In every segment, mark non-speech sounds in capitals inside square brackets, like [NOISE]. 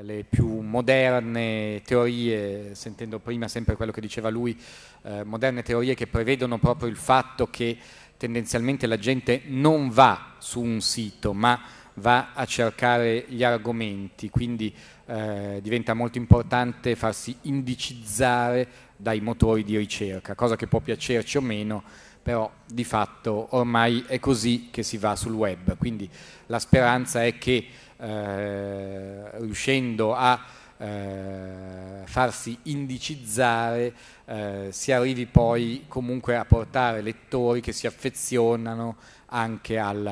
le più moderne teorie, sentendo prima sempre quello che diceva lui, eh, moderne teorie che prevedono proprio il fatto che tendenzialmente la gente non va su un sito, ma va a cercare gli argomenti, quindi eh, diventa molto importante farsi indicizzare dai motori di ricerca, cosa che può piacerci o meno, però di fatto ormai è così che si va sul web, quindi la speranza è che eh, riuscendo a eh, farsi indicizzare, eh, si arrivi poi comunque a portare lettori che si affezionano anche al,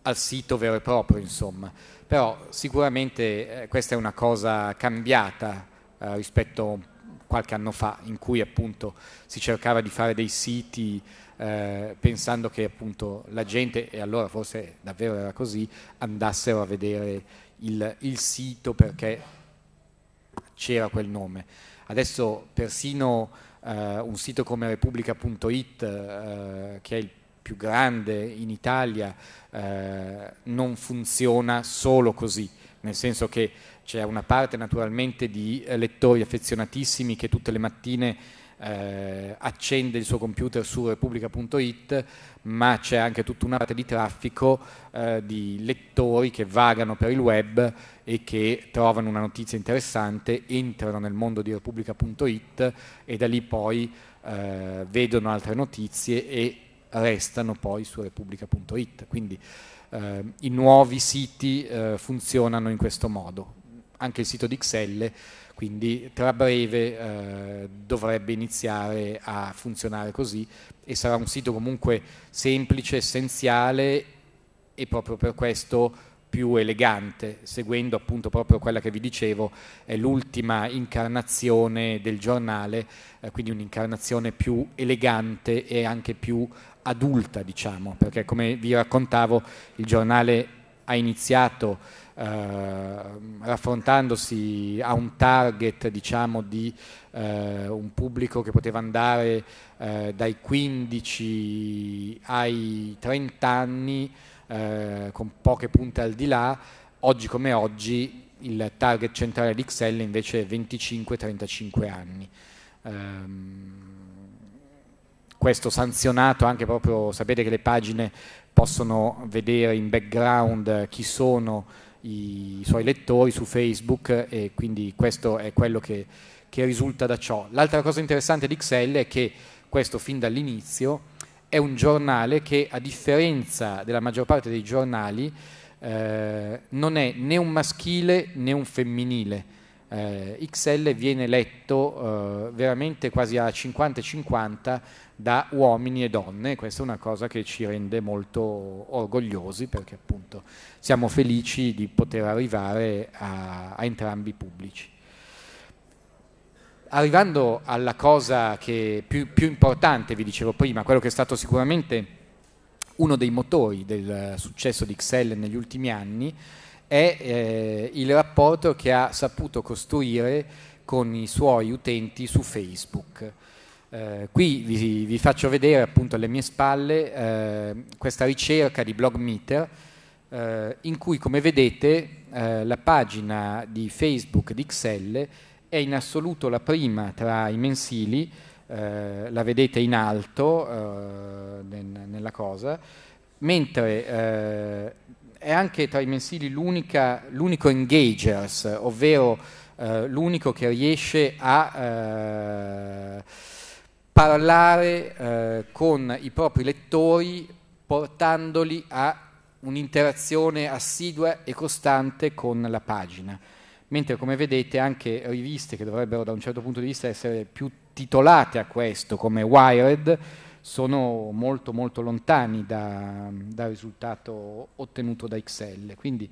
al sito vero e proprio, insomma. Però sicuramente eh, questa è una cosa cambiata eh, rispetto a qualche anno fa, in cui appunto si cercava di fare dei siti eh, pensando che appunto la gente, e allora forse davvero era così, andassero a vedere il, il sito perché c'era quel nome. Adesso persino eh, un sito come repubblica.it, eh, che è il più grande in Italia, eh, non funziona solo così, nel senso che c'è una parte naturalmente di lettori affezionatissimi che tutte le mattine eh, accende il suo computer su repubblica.it, ma c'è anche tutta una parte di traffico eh, di lettori che vagano per il web e che trovano una notizia interessante, entrano nel mondo di repubblica.it e da lì poi eh, vedono altre notizie e restano poi su repubblica.it. Quindi eh, i nuovi siti eh, funzionano in questo modo. Anche il sito di Xelle quindi tra breve eh, dovrebbe iniziare a funzionare così e sarà un sito comunque semplice, essenziale e proprio per questo più elegante, seguendo appunto proprio quella che vi dicevo, è l'ultima incarnazione del giornale, eh, quindi un'incarnazione più elegante e anche più adulta, diciamo, perché come vi raccontavo il giornale ha iniziato eh, raffrontandosi a un target diciamo, di eh, un pubblico che poteva andare eh, dai 15 ai 30 anni eh, con poche punte al di là, oggi come oggi il target centrale di Excel invece è 25-35 anni. Ehm, questo sanzionato anche proprio, sapete che le pagine possono vedere in background eh, chi sono i suoi lettori su Facebook e quindi questo è quello che, che risulta da ciò. L'altra cosa interessante di Xell è che questo fin dall'inizio è un giornale che a differenza della maggior parte dei giornali eh, non è né un maschile né un femminile. Eh, XL viene letto eh, veramente quasi a 50-50 da uomini e donne e questa è una cosa che ci rende molto orgogliosi perché appunto siamo felici di poter arrivare a, a entrambi i pubblici. Arrivando alla cosa che più, più importante, vi dicevo prima, quello che è stato sicuramente uno dei motori del successo di Excel negli ultimi anni è eh, il rapporto che ha saputo costruire con i suoi utenti su Facebook. Eh, qui vi, vi, faccio vedere appunto alle mie spalle eh, questa ricerca di Blogmeter eh, in cui come vedete eh, la pagina di Facebook di Xelle è in assoluto la prima tra i mensili, eh, la vedete in alto nella cosa, mentre è anche tra i mensili l'unico engagers, ovvero l'unico che riesce a parlare eh, con i propri lettori portandoli a un'interazione assidua e costante con la pagina. Mentre come vedete anche riviste che dovrebbero da un certo punto di vista essere più titolate a questo, come Wired, sono molto molto lontani dal da risultato ottenuto da Excel. Quindi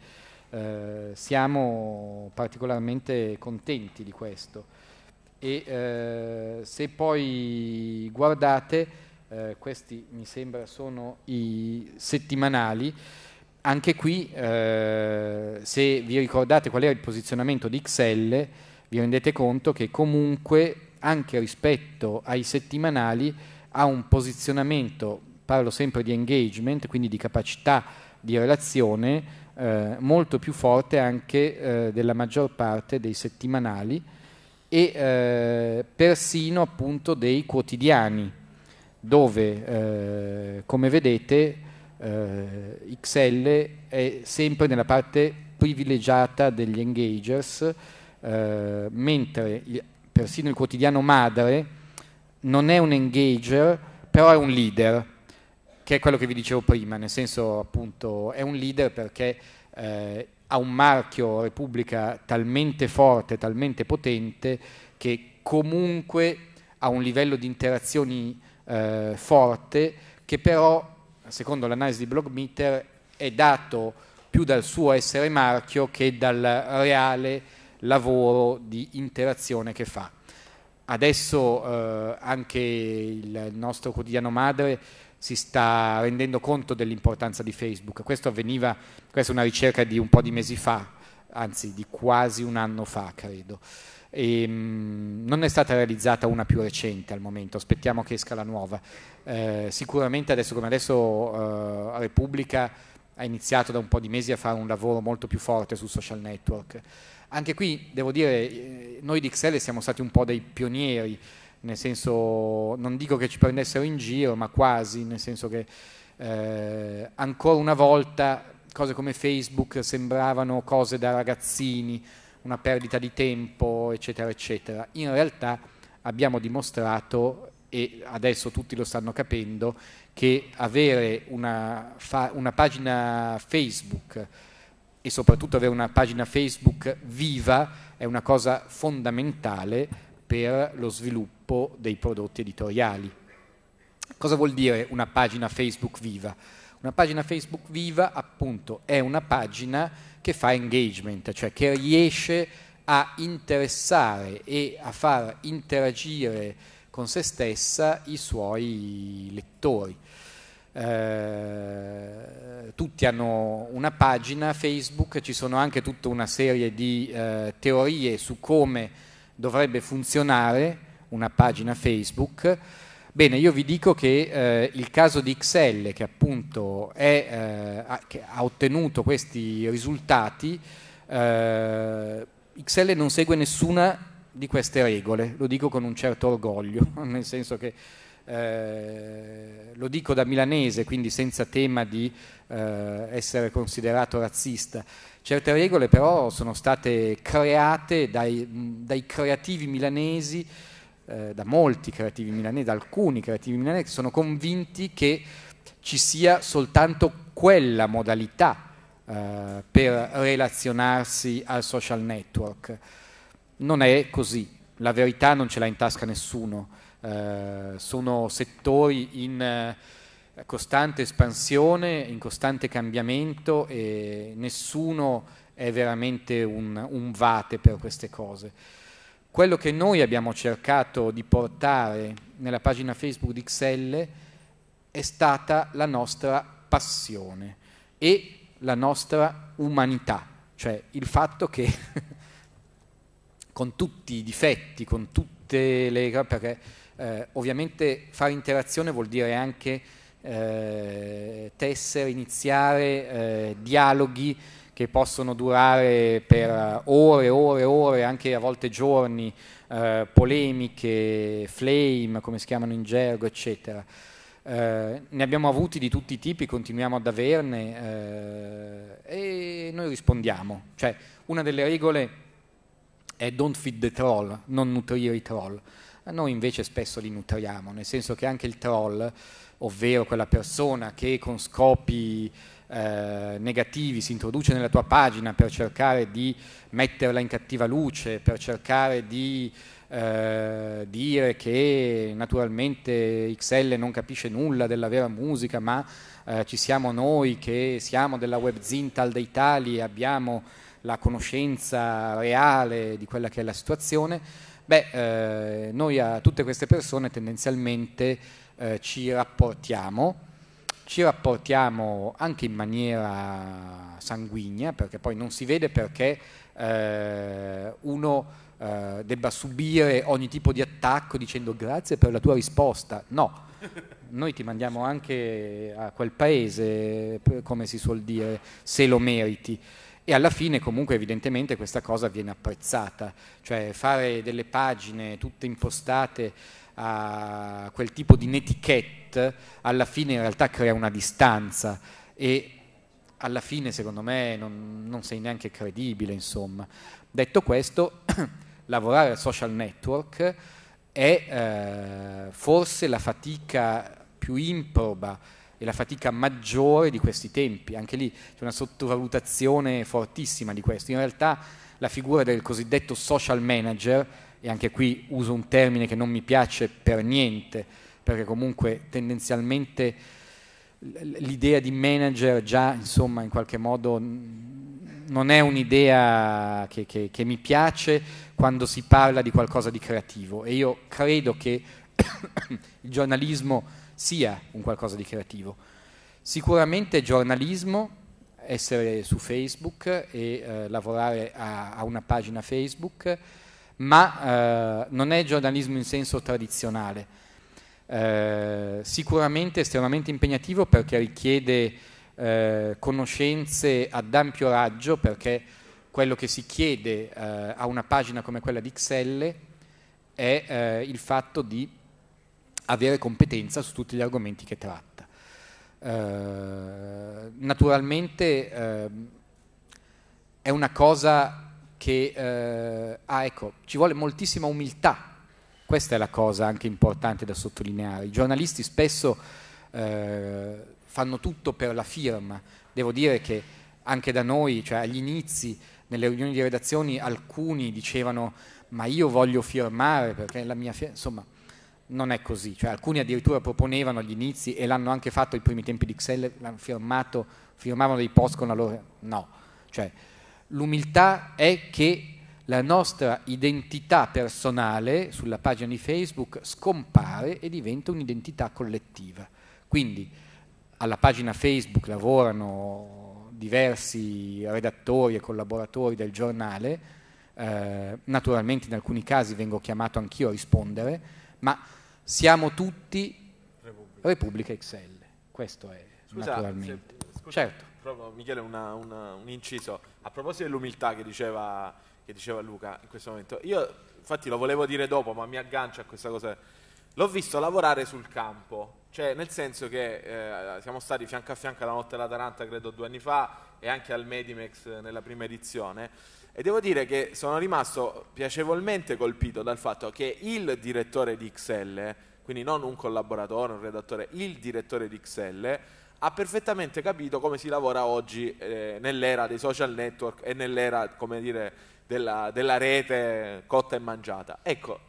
eh, siamo particolarmente contenti di questo e eh, se poi guardate eh, questi mi sembra sono i settimanali anche qui eh, se vi ricordate qual era il posizionamento di XL vi rendete conto che comunque anche rispetto ai settimanali ha un posizionamento, parlo sempre di engagement, quindi di capacità di relazione, eh, molto più forte anche eh, della maggior parte dei settimanali e eh, persino appunto dei quotidiani dove eh, come vedete eh, XL è sempre nella parte privilegiata degli engagers eh, mentre persino il quotidiano madre non è un engager però è un leader che è quello che vi dicevo prima nel senso appunto è un leader perché eh, ha un marchio Repubblica talmente forte, talmente potente, che comunque ha un livello di interazioni eh, forte, che però, secondo l'analisi di Blogmeter, è dato più dal suo essere marchio che dal reale lavoro di interazione che fa. Adesso eh, anche il nostro quotidiano madre si sta rendendo conto dell'importanza di Facebook. Questo avveniva, questa è una ricerca di un po' di mesi fa, anzi di quasi un anno fa, credo. E, ehm, mh, non è stata realizzata una più recente al momento, aspettiamo che esca la nuova. Eh, sicuramente adesso come adesso eh, Repubblica ha iniziato da un po' di mesi a fare un lavoro molto più forte sul social network. Anche qui devo dire, eh, noi di Excel siamo stati un po' dei pionieri nel senso non dico che ci prendessero in giro, ma quasi, nel senso che eh, ancora una volta cose come Facebook sembravano cose da ragazzini, una perdita di tempo, eccetera, eccetera. In realtà abbiamo dimostrato, e adesso tutti lo stanno capendo, che avere una, fa- una pagina Facebook e soprattutto avere una pagina Facebook viva è una cosa fondamentale per lo sviluppo sviluppo dei prodotti editoriali. Cosa vuol dire una pagina Facebook viva? Una pagina Facebook viva appunto è una pagina che fa engagement, cioè che riesce a interessare e a far interagire con se stessa i suoi lettori. Eh, tutti hanno una pagina Facebook, ci sono anche tutta una serie di eh, teorie su come dovrebbe funzionare una pagina Facebook. Bene, io vi dico che eh, il caso di XL, che appunto è, eh, che ha ottenuto questi risultati, eh, XL non segue nessuna di queste regole, lo dico con un certo orgoglio, [LAUGHS] nel senso che eh, lo dico da milanese, quindi senza tema di eh, essere considerato razzista. Certe regole però sono state create dai, dai creativi milanesi eh, da molti creativi milanesi, da alcuni creativi milanesi, sono convinti che ci sia soltanto quella modalità eh, per relazionarsi al social network. Non è così, la verità non ce l'ha in tasca nessuno, eh, sono settori in eh, costante espansione, in costante cambiamento e nessuno è veramente un, un vate per queste cose. Quello che noi abbiamo cercato di portare nella pagina Facebook di Xelle è stata la nostra passione e la nostra umanità, cioè il fatto che [LAUGHS] con tutti i difetti, con tutte le... perché eh, ovviamente fare interazione vuol dire anche eh, tessere, iniziare eh, dialoghi, che possono durare per ore, ore, ore, anche a volte giorni, eh, polemiche, flame, come si chiamano in gergo, eccetera. Eh, ne abbiamo avuti di tutti i tipi, continuiamo ad averne eh, e noi rispondiamo. Cioè, una delle regole è don't feed the troll, non nutrire i troll. Noi invece spesso li nutriamo, nel senso che anche il troll, ovvero quella persona che con scopi eh, negativi, si introduce nella tua pagina per cercare di metterla in cattiva luce, per cercare di eh, dire che naturalmente XL non capisce nulla della vera musica, ma eh, ci siamo noi che siamo della tal dei tali e abbiamo la conoscenza reale di quella che è la situazione, beh, eh, noi a tutte queste persone tendenzialmente eh, ci rapportiamo ci rapportiamo anche in maniera sanguigna, perché poi non si vede perché eh, uno eh, debba subire ogni tipo di attacco dicendo grazie per la tua risposta. No, noi ti mandiamo anche a quel paese, come si suol dire, se lo meriti. E alla fine comunque evidentemente questa cosa viene apprezzata, cioè fare delle pagine tutte impostate a quel tipo di netiquette, alla fine in realtà crea una distanza e alla fine secondo me non, non sei neanche credibile, insomma. Detto questo, [CLEARS THROAT] lavorare al social network è eh, forse la fatica più improba e la fatica maggiore di questi tempi. Anche lì c'è una sottovalutazione fortissima di questo. In realtà la figura del cosiddetto social manager e anche qui uso un termine che non mi piace per niente, perché comunque tendenzialmente l'idea di manager già insomma in qualche modo non è un'idea che, che, che mi piace quando si parla di qualcosa di creativo e io credo che [COUGHS] il giornalismo sia un qualcosa di creativo. Sicuramente giornalismo, essere su Facebook e eh, lavorare a, a una pagina Facebook, ma eh, non è giornalismo in senso tradizionale. Eh, sicuramente estremamente impegnativo perché richiede eh, conoscenze ad ampio raggio perché quello che si chiede eh, a una pagina come quella di Excel è eh, il fatto di avere competenza su tutti gli argomenti che tratta. Eh, naturalmente ehm, è una cosa che eh, ah, ecco, ci vuole moltissima umiltà. Questa è la cosa anche importante da sottolineare. I giornalisti spesso eh, fanno tutto per la firma. Devo dire che anche da noi, cioè agli inizi, nelle riunioni di redazioni, alcuni dicevano ma io voglio firmare perché la mia firma... Insomma, non è così. Cioè, alcuni addirittura proponevano agli inizi e l'hanno anche fatto ai primi tempi di Excel, l'hanno firmato, firmavano dei post con la loro... No. Cioè, L'umiltà è che la nostra identità personale sulla pagina di Facebook scompare e diventa un'identità collettiva. Quindi alla pagina Facebook lavorano diversi redattori e collaboratori del giornale, eh, naturalmente in alcuni casi vengo chiamato anch'io a rispondere, ma siamo tutti Repubblica, Repubblica Excel, questo è Scusa, naturalmente. Se, scusa, certo. Michele una, una, un inciso a proposito dell'umiltà che diceva, che diceva Luca in questo momento, io infatti lo volevo dire dopo, ma mi aggancio a questa cosa. L'ho visto lavorare sul campo, cioè nel senso che eh, siamo stati fianco a fianco alla notte all'Atalanta, credo due anni fa, e anche al Medimex nella prima edizione. E devo dire che sono rimasto piacevolmente colpito dal fatto che il direttore di XL, quindi non un collaboratore, un redattore, il direttore di XL, ha perfettamente capito come si lavora oggi eh, nell'era dei social network e nell'era, come dire, della, della rete cotta e mangiata. Ecco,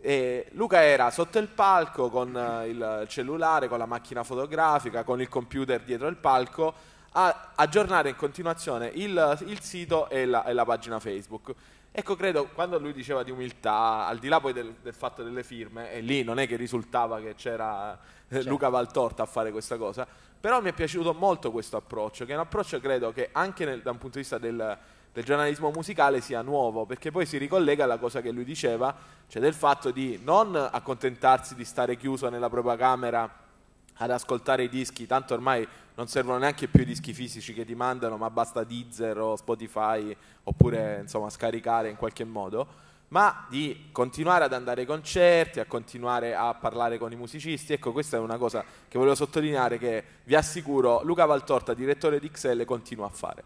e eh, Luca era sotto il palco con eh, il cellulare, con la macchina fotografica, con il computer dietro il palco a aggiornare in continuazione il, il sito e la, e la, pagina Facebook. Ecco, credo quando lui diceva di umiltà, al di là poi del, del fatto delle firme, e lì non è che risultava che c'era eh, certo. Luca Valtorta a fare questa cosa, però mi è piaciuto molto questo approccio, che è un approccio credo che anche nel, da un punto di vista del, del giornalismo musicale sia nuovo, perché poi si ricollega alla cosa che lui diceva, cioè del fatto di non accontentarsi di stare chiuso nella propria camera ad ascoltare i dischi, tanto ormai non servono neanche più i dischi fisici che ti mandano, ma basta Deezer o Spotify oppure insomma scaricare in qualche modo ma di continuare ad andare ai concerti, a continuare a parlare con i musicisti. Ecco, questa è una cosa che volevo sottolineare che vi assicuro Luca Valtorta, direttore di XL, continua a fare.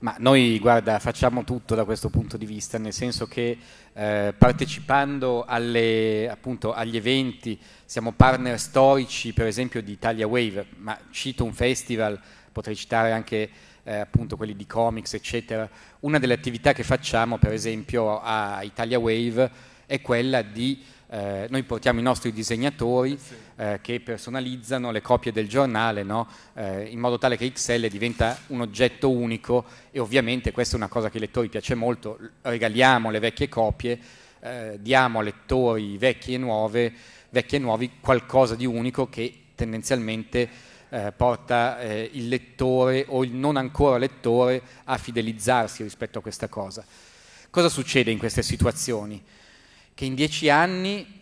Ma noi, guarda, facciamo tutto da questo punto di vista, nel senso che eh, partecipando alle, appunto, agli eventi siamo partner storici, per esempio, di Italia Wave, ma cito un festival, potrei citare anche eh, appunto quelli di comics, eccetera. Una delle attività che facciamo, per esempio, a Italia Wave è quella di eh, noi portiamo i nostri disegnatori eh, che personalizzano le copie del giornale no? eh, in modo tale che XL diventa un oggetto unico e ovviamente questa è una cosa che ai lettori piace molto, regaliamo le vecchie copie, eh, diamo a lettori vecchi e nuovi qualcosa di unico che tendenzialmente eh, porta eh, il lettore o il non ancora lettore a fidelizzarsi rispetto a questa cosa. Cosa succede in queste situazioni? Che in dieci anni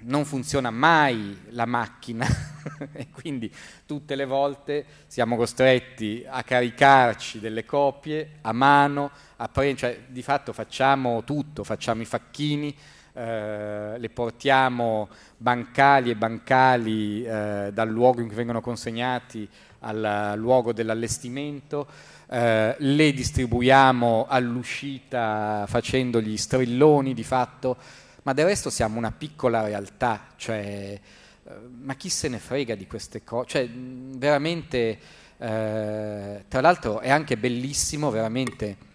non funziona mai la macchina [LAUGHS] e quindi tutte le volte siamo costretti a caricarci delle copie a mano, a pre- cioè di fatto facciamo tutto, facciamo i facchini, eh, le portiamo bancali e bancali eh, dal luogo in cui vengono consegnati al luogo dell'allestimento, eh, le distribuiamo all'uscita facendogli strilloni di fatto, ma del resto siamo una piccola realtà, cioè, eh, ma chi se ne frega di queste cose? Cioè, veramente, eh, tra l'altro è anche bellissimo veramente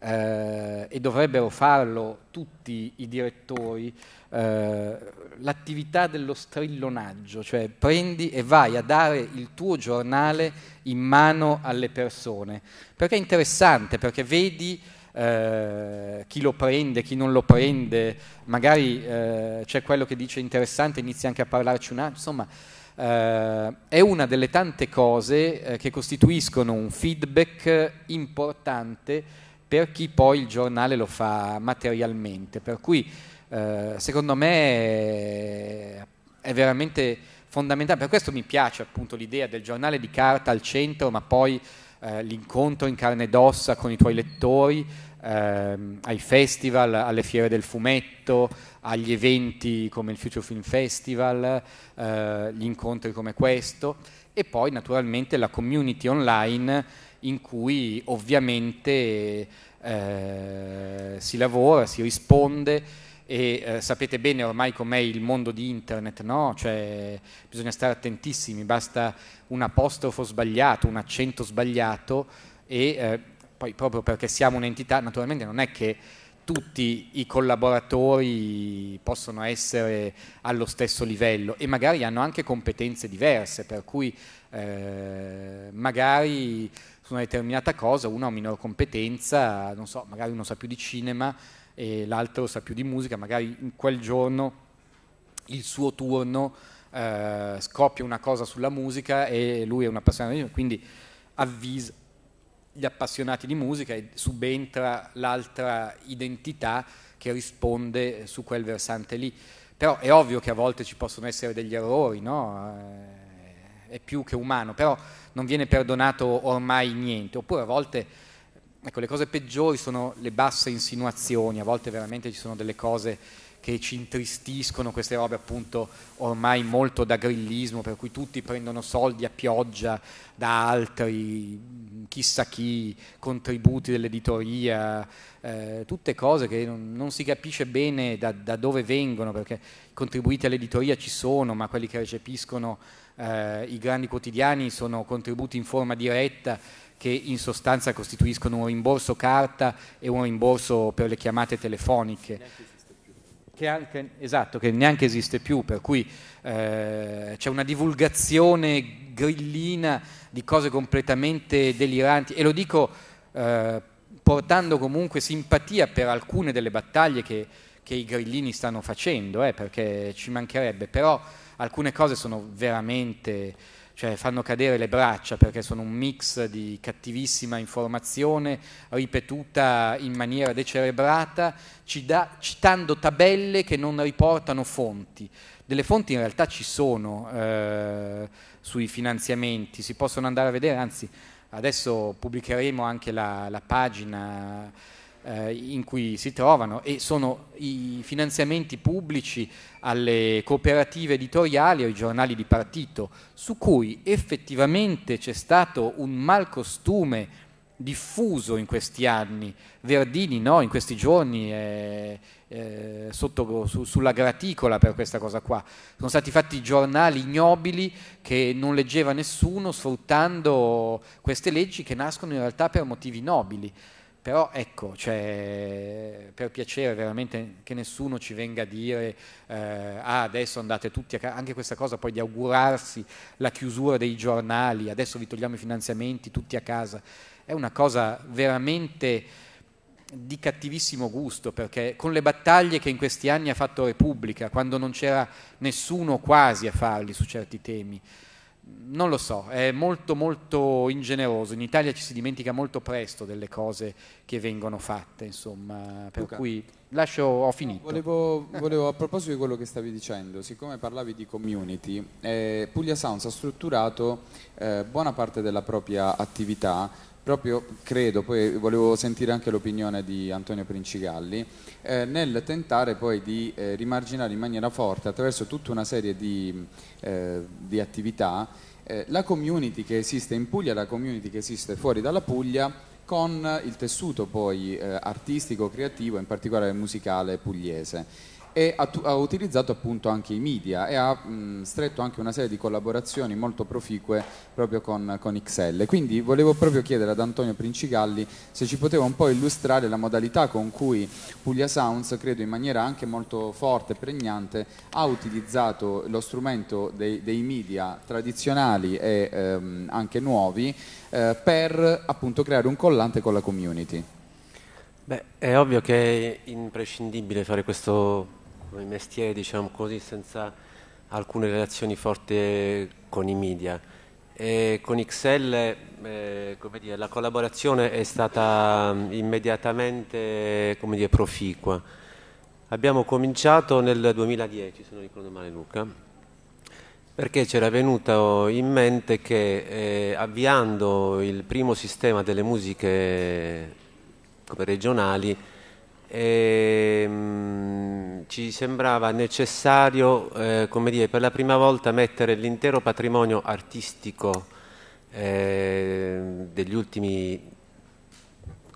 eh, e dovrebbero farlo tutti i direttori, eh, l'attività dello strillonaggio, cioè prendi e vai a dare il tuo giornale in mano alle persone, perché è interessante, perché vedi... Eh, chi lo prende, chi non lo prende, magari eh, c'è quello che dice interessante, inizia anche a parlarci un attimo, insomma eh, è una delle tante cose eh, che costituiscono un feedback importante per chi poi il giornale lo fa materialmente. Per cui eh, secondo me eh, è veramente fondamentale, per questo mi piace appunto l'idea del giornale di carta al centro, ma poi eh, l'incontro in carne ed ossa con i tuoi lettori, ehm, ai festival, alle fiere del fumetto, agli eventi come il Future Film Festival, eh, gli incontri come questo e poi naturalmente la community online in cui ovviamente eh, si lavora, si risponde e eh, sapete bene ormai com'è il mondo di internet, no? cioè, bisogna stare attentissimi, basta un apostrofo sbagliato, un accento sbagliato e eh, poi proprio perché siamo un'entità, naturalmente non è che tutti i collaboratori possono essere allo stesso livello e magari hanno anche competenze diverse, per cui eh, magari su una determinata cosa, uno ha minor competenza, non so, magari uno sa più di cinema e l'altro sa più di musica, magari in quel giorno il suo turno eh, scoppia una cosa sulla musica e lui è un appassionato di musica, quindi avvisa gli appassionati di musica e subentra l'altra identità che risponde su quel versante lì. Però è ovvio che a volte ci possono essere degli errori, no? Eh, è più che umano, però non viene perdonato ormai niente, oppure a volte ecco, le cose peggiori sono le basse insinuazioni, a volte veramente ci sono delle cose che ci intristiscono, queste robe appunto ormai molto da grillismo, per cui tutti prendono soldi a pioggia da altri, chissà chi, contributi dell'editoria, eh, tutte cose che non, non si capisce bene da, da dove vengono, perché i contributi all'editoria ci sono, ma quelli che recepiscono eh, i grandi quotidiani sono contributi in forma diretta che in sostanza costituiscono un rimborso carta e un rimborso per le chiamate telefoniche. Che anche, esatto, che neanche esiste più, per cui eh, c'è una divulgazione grillina di cose completamente deliranti e lo dico eh, portando comunque simpatia per alcune delle battaglie che, che i grillini stanno facendo, eh, perché ci mancherebbe, però alcune cose sono veramente, cioè fanno cadere le braccia perché sono un mix di cattivissima informazione ripetuta in maniera decerebrata, da, citando tabelle che non riportano fonti. Delle fonti in realtà ci sono eh, sui finanziamenti, si possono andare a vedere, anzi adesso pubblicheremo anche la, la pagina eh, in cui si trovano e sono i finanziamenti pubblici alle cooperative editoriali o ai giornali di partito, su cui effettivamente c'è stato un malcostume diffuso in questi anni. Verdini no, in questi giorni è, è sotto, su, sulla graticola per questa cosa qua. Sono stati fatti giornali ignobili che non leggeva nessuno sfruttando queste leggi che nascono in realtà per motivi nobili però ecco, cioè, per piacere veramente che nessuno ci venga a dire eh, ah, adesso andate tutti a casa, anche questa cosa poi di augurarsi la chiusura dei giornali, adesso vi togliamo i finanziamenti tutti a casa, è una cosa veramente di cattivissimo gusto, perché con le battaglie che in questi anni ha fatto Repubblica, quando non c'era nessuno quasi a farli su certi temi, non lo so, è molto molto ingeneroso. In Italia ci si dimentica molto presto delle cose che vengono fatte, insomma, per Luca, cui lascio, ho finito. Volevo, volevo, a proposito di quello che stavi dicendo, siccome parlavi di community, eh, Puglia Sounds ha strutturato eh, buona parte della propria attività proprio credo, poi volevo sentire anche l'opinione di Antonio Princigalli, eh, nel tentare poi di eh, rimarginare in maniera forte attraverso tutta una serie di, eh, di attività eh, la community che esiste in Puglia, la community che esiste fuori dalla Puglia con il tessuto poi eh, artistico, creativo, in particolare musicale pugliese e ha, ha, utilizzato appunto anche i media e ha mh, stretto anche una serie di collaborazioni molto proficue proprio con, con, XL. Quindi volevo proprio chiedere ad Antonio Princigalli se ci poteva un po' illustrare la modalità con cui Puglia Sounds, credo in maniera anche molto forte e pregnante, ha utilizzato lo strumento dei, dei media tradizionali e ehm, anche nuovi eh, per appunto creare un collante con la community. Beh, è ovvio che è imprescindibile fare questo come mestiere diciamo così senza alcune relazioni forti eh, con i media. E con XL eh, dire, la collaborazione è stata mm, immediatamente dire, proficua. Abbiamo cominciato nel 2010, se non ricordo male Luca, perché ci era venuto in mente che eh, avviando il primo sistema delle musiche eh, regionali e, ehm, mh, ci sembrava necessario, eh, come dire, per la prima volta mettere l'intero patrimonio artistico eh, degli ultimi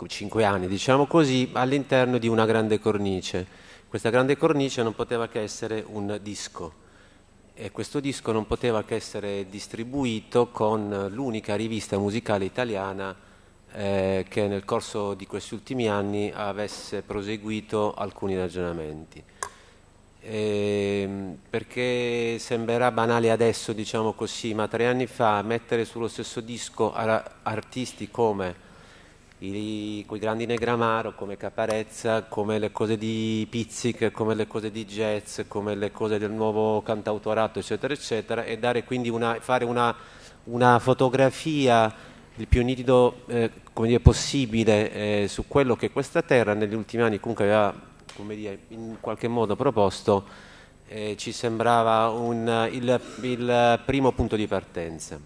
cinque anni, diciamo così, all'interno di una grande cornice. Questa grande cornice non poteva che essere un disco e questo disco non poteva che essere distribuito con l'unica rivista musicale italiana eh, che nel corso di questi ultimi anni avesse proseguito alcuni ragionamenti. E, ehm, perché sembrerà banale adesso, diciamo così, ma tre anni fa mettere sullo stesso disco artisti come i, quei grandi Negramaro, come Caparezza, come le cose di Pizzic, come le cose di jazz, come le cose del nuovo cantautorato, eccetera, eccetera, e dare quindi una, fare una, una fotografia il più nitido eh, come dire, possibile eh, su quello che questa terra negli ultimi anni comunque aveva dire, in qualche modo proposto eh, ci sembrava un, il, il, primo punto di partenza.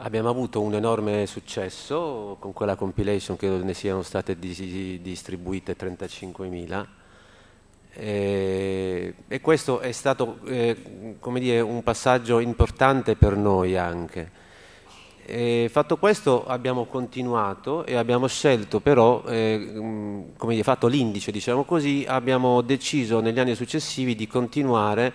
Abbiamo avuto un enorme successo con quella compilation, credo ne siano state distribuite 35.000 eh, e questo è stato eh, come dire, un passaggio importante per noi anche e fatto questo abbiamo continuato e abbiamo scelto però, eh, mm, come di fatto l'indice diciamo così, abbiamo deciso negli anni successivi di continuare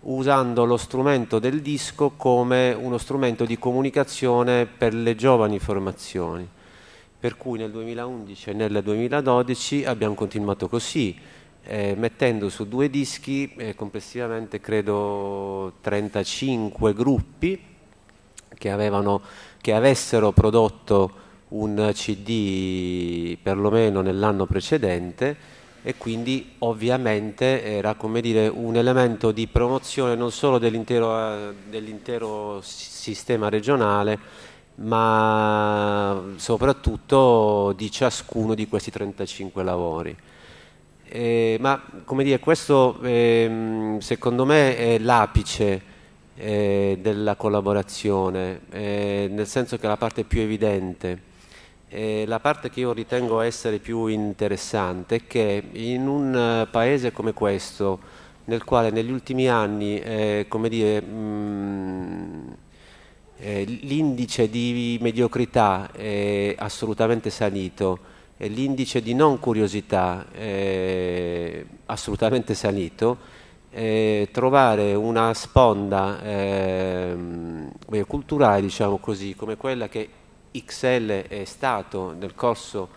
usando lo strumento del disco come uno strumento di comunicazione per le giovani formazioni. Per cui nel 2011 e nel 2012 abbiamo continuato così, eh, mettendo su due dischi eh, complessivamente credo 35 gruppi che avevano che avessero prodotto un CD perlomeno nell'anno precedente e quindi ovviamente era dire, un elemento di promozione non solo dell'intero, eh, dell'intero sistema regionale ma soprattutto di ciascuno di questi 35 lavori. Eh, ma come dire, questo eh, secondo me è l'apice eh, della collaborazione, eh, nel senso che è la parte più evidente. Eh, la parte che io ritengo essere più interessante è che in un eh, paese come questo, nel quale negli ultimi anni, eh, come dire, mh, mm, eh, l'indice di mediocrità è assolutamente salito, l'indice di non curiosità è assolutamente salito, eh, trovare una sponda ehm, eh, culturale, diciamo così, come quella che XL è stato nel corso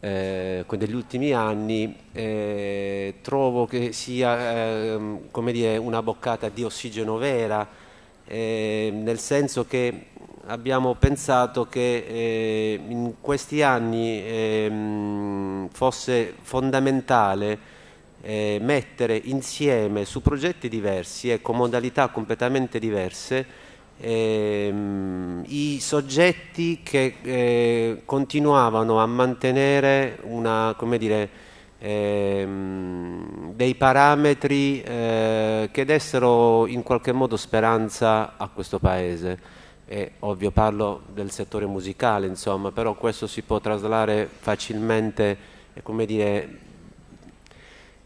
eh, degli ultimi anni, eh, trovo che sia ehm, dire, una boccata di ossigeno vera, ehm, nel senso che abbiamo pensato che eh, in questi anni fosse fondamentale eh, mettere insieme su progetti diversi e con modalità completamente diverse Ehm, i soggetti che eh, continuavano a mantenere una, dire, ehm, dei parametri eh, che dessero in qualche modo speranza a questo paese. E, ovvio parlo del settore musicale, insomma, però questo si può traslare facilmente, eh, dire,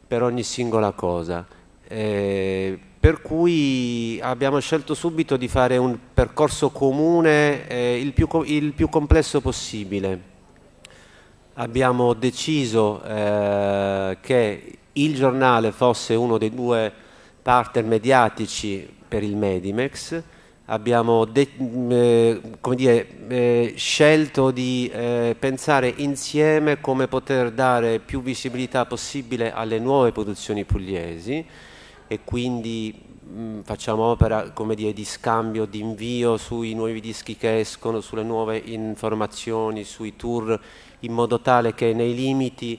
per ogni singola cosa. Eh, per cui abbiamo scelto subito di fare un percorso comune eh, il, più il, più complesso possibile. Abbiamo deciso eh, che il giornale fosse uno dei due partner mediatici per il Medimex, abbiamo mm, eh, dire, eh, scelto di eh, pensare insieme come poter dare più visibilità possibile alle nuove produzioni pugliesi e quindi mh, mm, facciamo opera dire, di scambio, di invio sui nuovi dischi che escono, sulle nuove informazioni, sui tour, in modo tale che nei limiti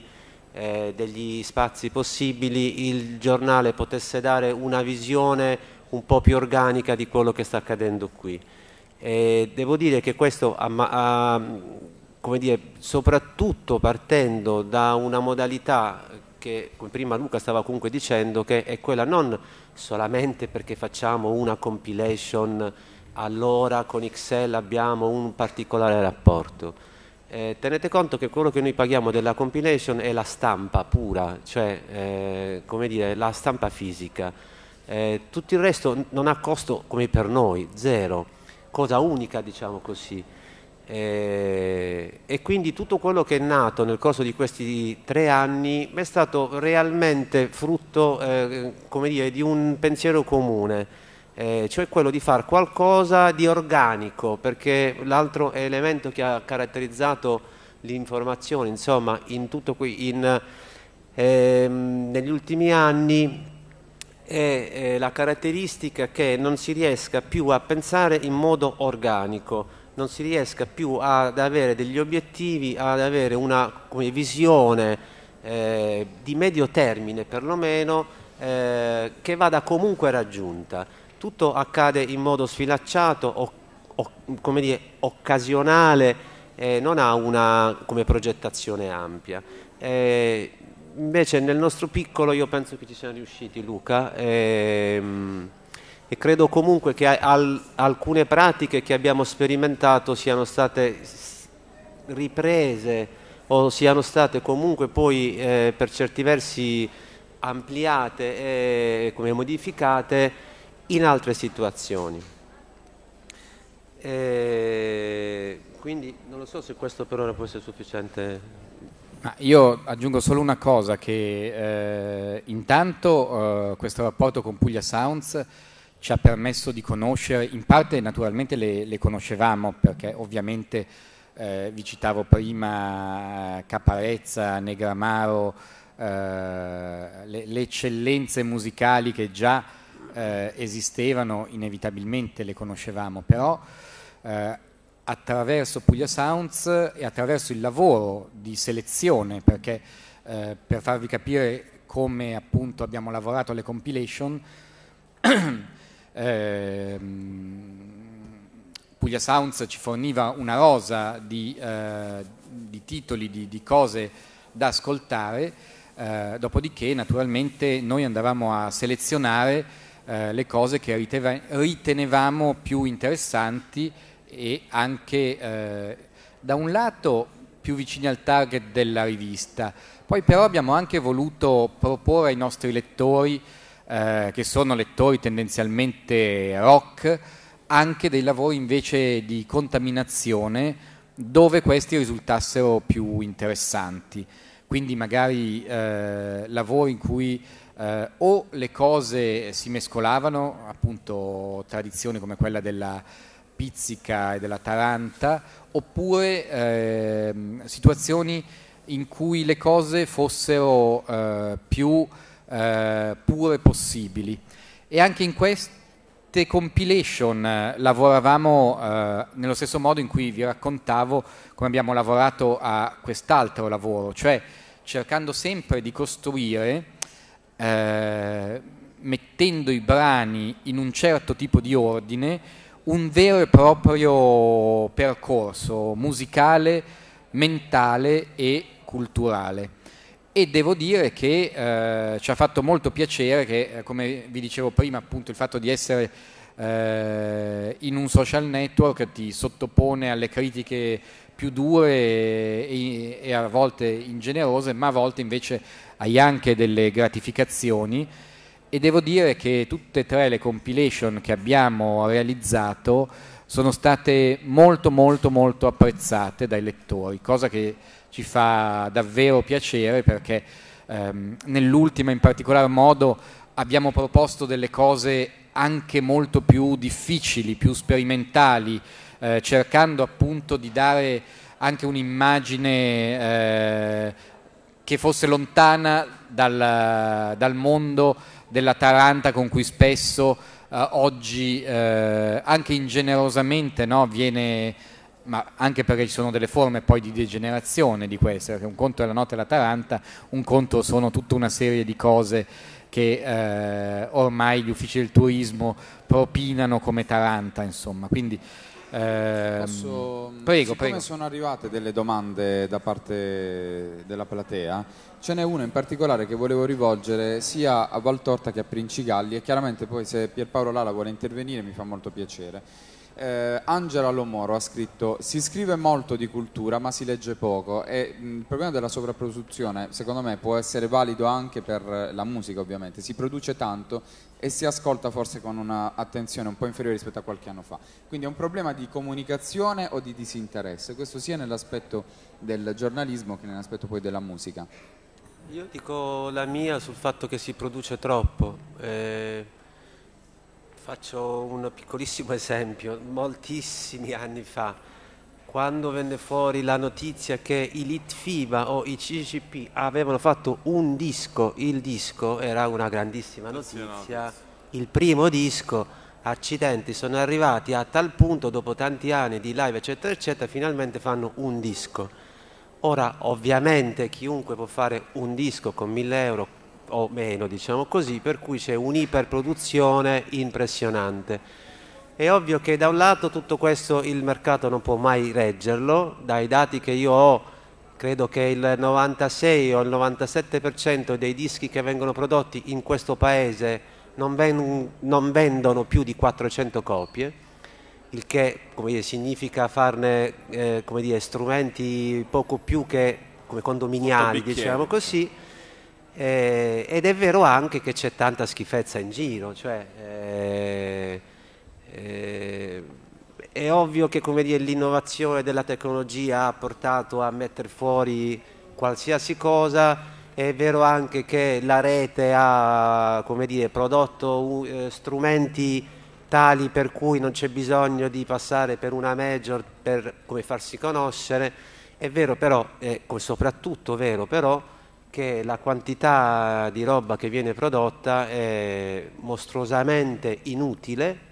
eh, degli spazi possibili il giornale potesse dare una visione un po' più organica di quello che sta accadendo qui. E devo dire che questo ha, dire, soprattutto partendo da una modalità che prima Luca stava comunque dicendo che è quella non solamente perché facciamo una compilation allora con Excel abbiamo un particolare rapporto. Eh, tenete conto che quello che noi paghiamo della compilation è la stampa pura, cioè eh, come dire, la stampa fisica eh, tutto il resto non ha costo come per noi, zero, cosa unica diciamo così. Eh, e quindi tutto quello che è nato nel corso di questi tre anni è stato realmente frutto eh, dire, di un pensiero comune. Eh, cioè quello di fare qualcosa di organico, perché l'altro elemento che ha caratterizzato l'informazione, insomma, in que- in, ehm, negli ultimi anni è eh, la caratteristica che non si riesca più a pensare in modo organico, non si riesca più ad avere degli obiettivi, ad avere una visione eh, di medio termine perlomeno eh, che vada comunque raggiunta. Tutto accade in modo sfilacciato o, o come dire, occasionale e non ha una come progettazione ampia. Eh, invece nel nostro piccolo io penso che ci siamo riusciti Luca e, ehm, e credo comunque che al, alcune pratiche che abbiamo sperimentato siano state riprese o siano state comunque poi eh, per certi versi ampliate e come modificate in altre situazioni. E eh, quindi non lo so se questo per ora può essere sufficiente. Ma io aggiungo solo una cosa, che eh, intanto eh, questo rapporto con Puglia Sounds ci ha permesso di conoscere, in parte naturalmente le, le conoscevamo perché ovviamente eh, vi citavo prima Caparezza, Negramaro, eh, le, le, eccellenze musicali che già eh, esistevano inevitabilmente le conoscevamo, però eh, attraverso Puglia Sounds e attraverso il lavoro di selezione, perché eh, per farvi capire come appunto abbiamo lavorato alle compilation, [CLEARS THROAT] eh, Puglia Sounds ci forniva una rosa di, eh, di titoli, di, di, cose da ascoltare, eh, dopodiché naturalmente noi andavamo a selezionare eh, le cose che ritenevamo più interessanti e anche eh, da un lato più vicini al target della rivista, poi però abbiamo anche voluto proporre ai nostri lettori, eh, che sono lettori tendenzialmente rock, anche dei lavori invece di contaminazione dove questi risultassero più interessanti. Quindi magari eh, lavori in cui eh, o le cose si mescolavano, appunto tradizioni come quella della pizzica e della taranta, oppure eh, situazioni in cui le cose fossero eh, più eh, pure possibili. E anche in queste compilation eh, lavoravamo eh, nello stesso modo in cui vi raccontavo come abbiamo lavorato a quest'altro lavoro, cioè cercando sempre di costruire eh, mettendo i brani in un certo tipo di ordine un vero e proprio percorso musicale, mentale e culturale. E devo dire che eh, ci ha fatto molto piacere che, eh, come vi dicevo prima, appunto il fatto di essere eh, in un social network ti sottopone alle critiche più dure e, e a volte ingenerose, ma a volte invece hai anche delle gratificazioni e devo dire che tutte e tre le compilation che abbiamo realizzato sono state molto molto molto apprezzate dai lettori, cosa che ci fa davvero piacere perché ehm, nell'ultima in particolar modo abbiamo proposto delle cose anche molto più difficili, più sperimentali, eh, cercando appunto di dare anche un'immagine eh, che fosse lontana dal, dal mondo dell'Atalanta con cui spesso eh, oggi eh, anche ingenerosamente no, viene ma anche perché ci sono delle forme poi di degenerazione di queste, perché un conto è la notte all'Atalanta, un conto sono tutta una serie di cose che eh, ormai gli uffici del turismo propinano come Taranta, insomma. Quindi eh, Posso, ehm, prego, prego. sono arrivate delle domande da parte della platea, ce n'è una in particolare che volevo rivolgere sia a Valtorta che a Princigalli e chiaramente poi se Pierpaolo Lala vuole intervenire mi fa molto piacere. Eh, Angela Lomoro ha scritto si scrive molto di cultura ma si legge poco e mh, il problema della sovrapproduzione secondo me può essere valido anche per la musica ovviamente, si produce tanto e si ascolta forse con un'attenzione un po' inferiore rispetto a qualche anno fa. Quindi è un problema di comunicazione o di disinteresse, questo sia nell'aspetto del giornalismo che nell'aspetto poi della musica. Io dico la mia sul fatto che si produce troppo. Eh, faccio un piccolissimo [LAUGHS] esempio. Moltissimi anni fa quando venne fuori la notizia che i Litfiba o i CCP avevano fatto un disco, il disco era una grandissima notizia, il primo disco, accidenti, sono arrivati a tal punto dopo tanti anni di live eccetera eccetera, finalmente fanno un disco. Ora ovviamente chiunque può fare un disco con 1000 euro o meno, diciamo così, per cui c'è un'iperproduzione impressionante è ovvio che da un lato tutto questo il mercato non può mai reggerlo, dai dati che io ho credo che il 96 o il 97% dei dischi che vengono prodotti in questo paese non, ven non vendono più di 400 copie, il che dire, significa farne eh, dire, strumenti poco più che come condominiali, diciamo così. Eh, ed è vero anche che c'è tanta schifezza in giro, cioè, eh, eh, è ovvio che l'innovazione della tecnologia ha portato a mettere fuori qualsiasi cosa, è vero anche che la rete ha dire, prodotto eh, strumenti tali per cui non c'è bisogno di passare per una major per come farsi conoscere, è vero però, è soprattutto vero però, che la quantità di roba che viene prodotta è mostruosamente inutile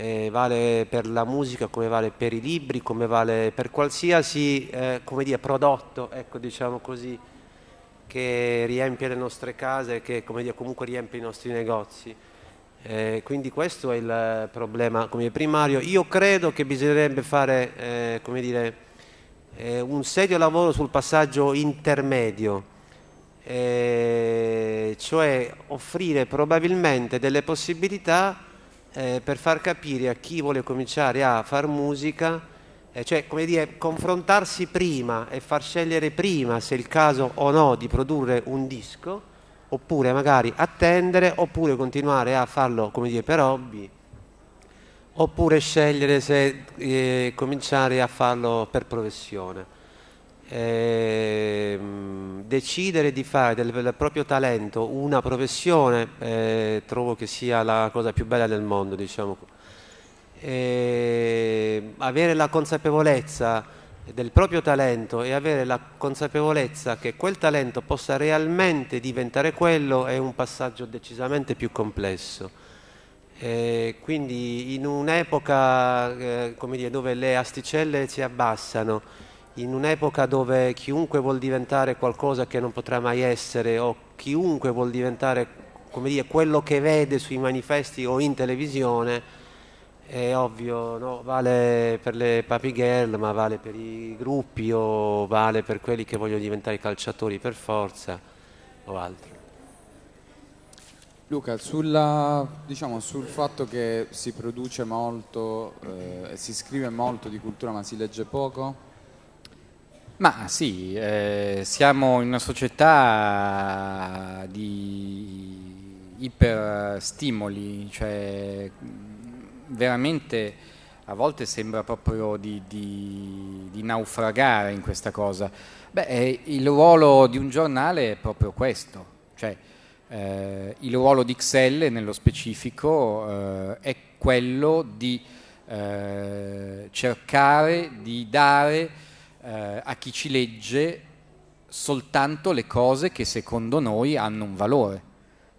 eh, vale per la musica come vale per i libri, come vale per qualsiasi eh, come dire, prodotto, ecco, diciamo così, che riempie le nostre case, e che dire, comunque riempie i nostri negozi. Eh, quindi questo è il problema dire, primario. Io credo che bisognerebbe fare eh, dire, eh, un serio lavoro sul passaggio intermedio. Eh, cioè offrire probabilmente delle possibilità eh, per far capire a chi vuole cominciare a far musica, eh, cioè come dire, confrontarsi prima e far scegliere prima se è il caso o no di produrre un disco, oppure magari attendere, oppure continuare a farlo come dire, per hobby, oppure scegliere se eh, cominciare a farlo per professione eh, decidere di fare del, del, proprio talento una professione eh, trovo che sia la cosa più bella del mondo, diciamo. E ehm, avere la consapevolezza del proprio talento e avere la consapevolezza che quel talento possa realmente diventare quello è un passaggio decisamente più complesso. E eh, quindi in un'epoca eh, dire, dove le asticelle si abbassano, in un'epoca dove chiunque vuol diventare qualcosa che non potrà mai essere o chiunque vuol diventare dire, quello che vede sui manifesti o in televisione, è ovvio, no? vale per le papi girl, ma vale per i gruppi o vale per quelli che vogliono diventare calciatori per forza o altro. Luca, sulla, diciamo, sul fatto che si produce molto, eh, si scrive molto di cultura ma si legge poco, ma sì, eh, siamo in una società di iperstimoli, cioè veramente a volte sembra proprio di, di, di naufragare in questa cosa. Beh, eh, il ruolo di un giornale è proprio questo, cioè eh, il ruolo di XL nello specifico eh, è quello di eh, cercare di dare eh, a chi ci legge soltanto le cose che secondo noi hanno un valore.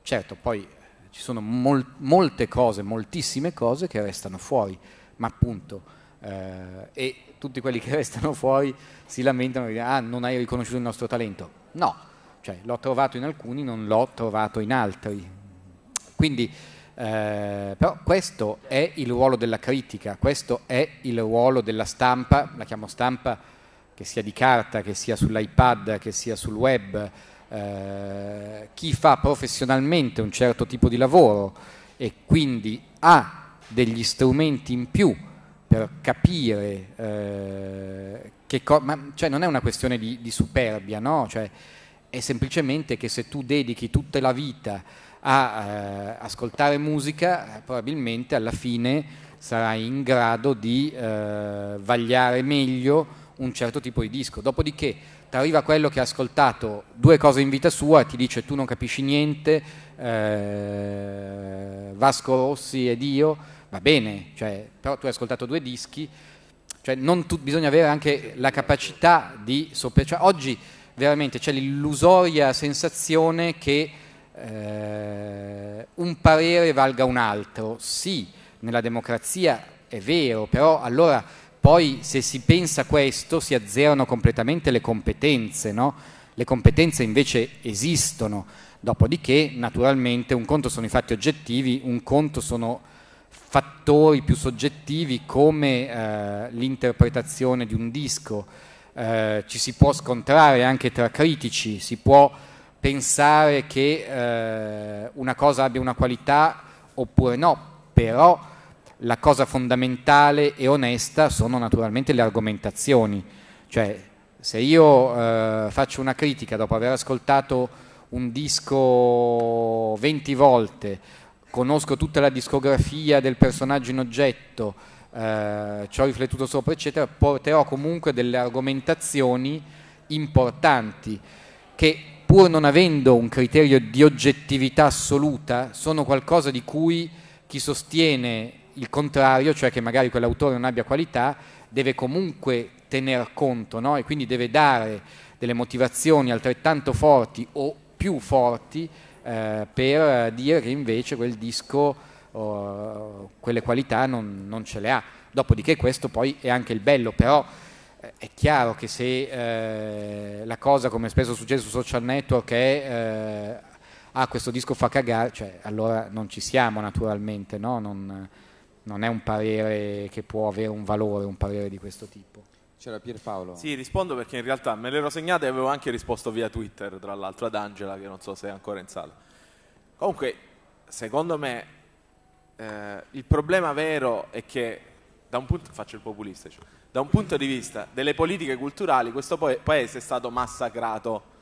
Certo, poi ci sono mol- molte cose, moltissime cose che restano fuori, ma appunto... Eh, e tutti quelli che [LAUGHS] restano fuori si lamentano e dicono ah non hai riconosciuto il nostro talento no, cioè l'ho trovato in alcuni non l'ho trovato in altri quindi eh, però questo è il ruolo della critica questo è il ruolo della stampa la chiamo stampa che sia di carta, che sia sull'iPad, che sia sul web, eh, chi fa professionalmente un certo tipo di lavoro e quindi ha degli strumenti in più per capire eh, che cosa, cioè non è una questione di, di superbia, no? Cioè, è semplicemente che se tu dedichi tutta la vita a eh, ascoltare musica, probabilmente alla fine sarai in grado di eh, vagliare meglio un certo tipo di disco. Dopodiché ti arriva quello che ha ascoltato due cose in vita sua e ti dice tu non capisci niente, eh, Vasco Rossi ed io, va bene, cioè, però tu hai ascoltato due dischi, cioè tu, bisogna avere anche la capacità di sopperciare. Cioè, oggi veramente c'è l'illusoria sensazione che eh, un parere valga un altro. Sì, nella democrazia è vero, però allora poi se si pensa questo si azzerano completamente le competenze, no? Le competenze invece esistono, dopodiché naturalmente un conto sono i fatti oggettivi, un conto sono fattori più soggettivi come eh, l'interpretazione di un disco. Eh, ci si può scontrare anche tra critici, si può pensare che eh, una cosa abbia una qualità oppure no, però la cosa fondamentale e onesta sono naturalmente le argomentazioni, cioè se io eh, faccio una critica dopo aver ascoltato un disco 20 volte, conosco tutta la discografia del personaggio in oggetto, eh, ci ho riflettuto sopra, eccetera, porterò comunque delle argomentazioni importanti che pur non avendo un criterio di oggettività assoluta sono qualcosa di cui chi sostiene il contrario, cioè che magari quell'autore non abbia qualità, deve comunque tener conto no? e quindi deve dare delle motivazioni altrettanto forti o più forti eh, per dire che invece quel disco oh, quelle qualità non, non, ce le ha. Dopodiché questo poi è anche il bello, però eh, è chiaro che se eh, la cosa, come spesso succede su social network, è eh, ah questo disco fa cagare, cioè, allora non ci siamo naturalmente, no? non, non è un parere che può avere un valore, un parere di questo tipo. C'era Pierpaolo. Sì, rispondo perché in realtà me l'ero segnata e avevo anche risposto via Twitter, tra l'altro, ad Angela, che non so se è ancora in sala. Comunque, secondo me, eh, il problema vero è che, da un punto, faccio il populista, cioè, da un punto di vista delle politiche culturali, questo paese è stato massacrato.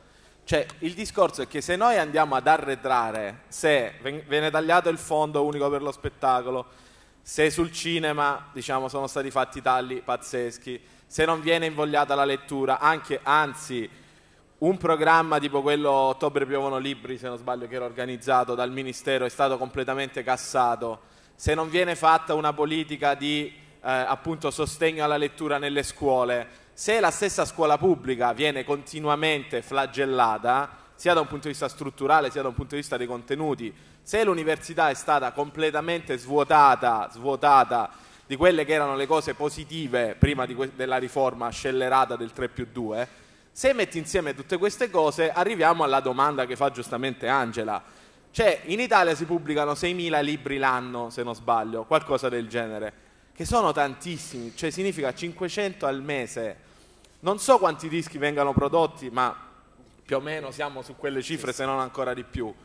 Cioè, il discorso è che se noi andiamo ad arretrare, se viene tagliato il fondo unico per lo spettacolo, se sul cinema diciamo, sono stati fatti tagli pazzeschi, se non viene invogliata la lettura, anche, anzi un programma tipo quello Ottobre piovono libri, se non sbaglio, che era organizzato dal Ministero, è stato completamente cassato. Se non viene fatta una politica di eh, appunto, sostegno alla lettura nelle scuole, se la stessa scuola pubblica viene continuamente flagellata, sia da un punto di vista strutturale sia da un punto di vista dei contenuti, se l'università è stata completamente svuotata, svuotata di quelle che erano le cose positive prima que- della riforma scellerata del 3 più 2, se metti insieme tutte queste cose arriviamo alla domanda che fa giustamente Angela. Cioè, in Italia si pubblicano 6.000 libri l'anno, se non sbaglio, qualcosa del genere, che sono tantissimi, cioè significa 500 al mese. Non so quanti dischi vengano prodotti, ma più o meno siamo su quelle cifre, se non ancora di più.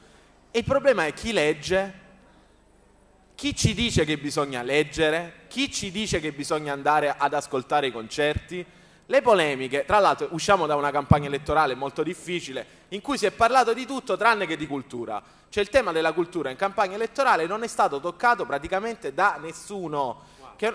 E il problema è chi legge, chi ci dice che bisogna leggere, chi ci dice che bisogna andare ad ascoltare i concerti. Le polemiche, tra l'altro usciamo da una campagna elettorale molto difficile in cui si è parlato di tutto tranne che di cultura. Cioè il tema della cultura in campagna elettorale non è stato toccato praticamente da nessuno. Che...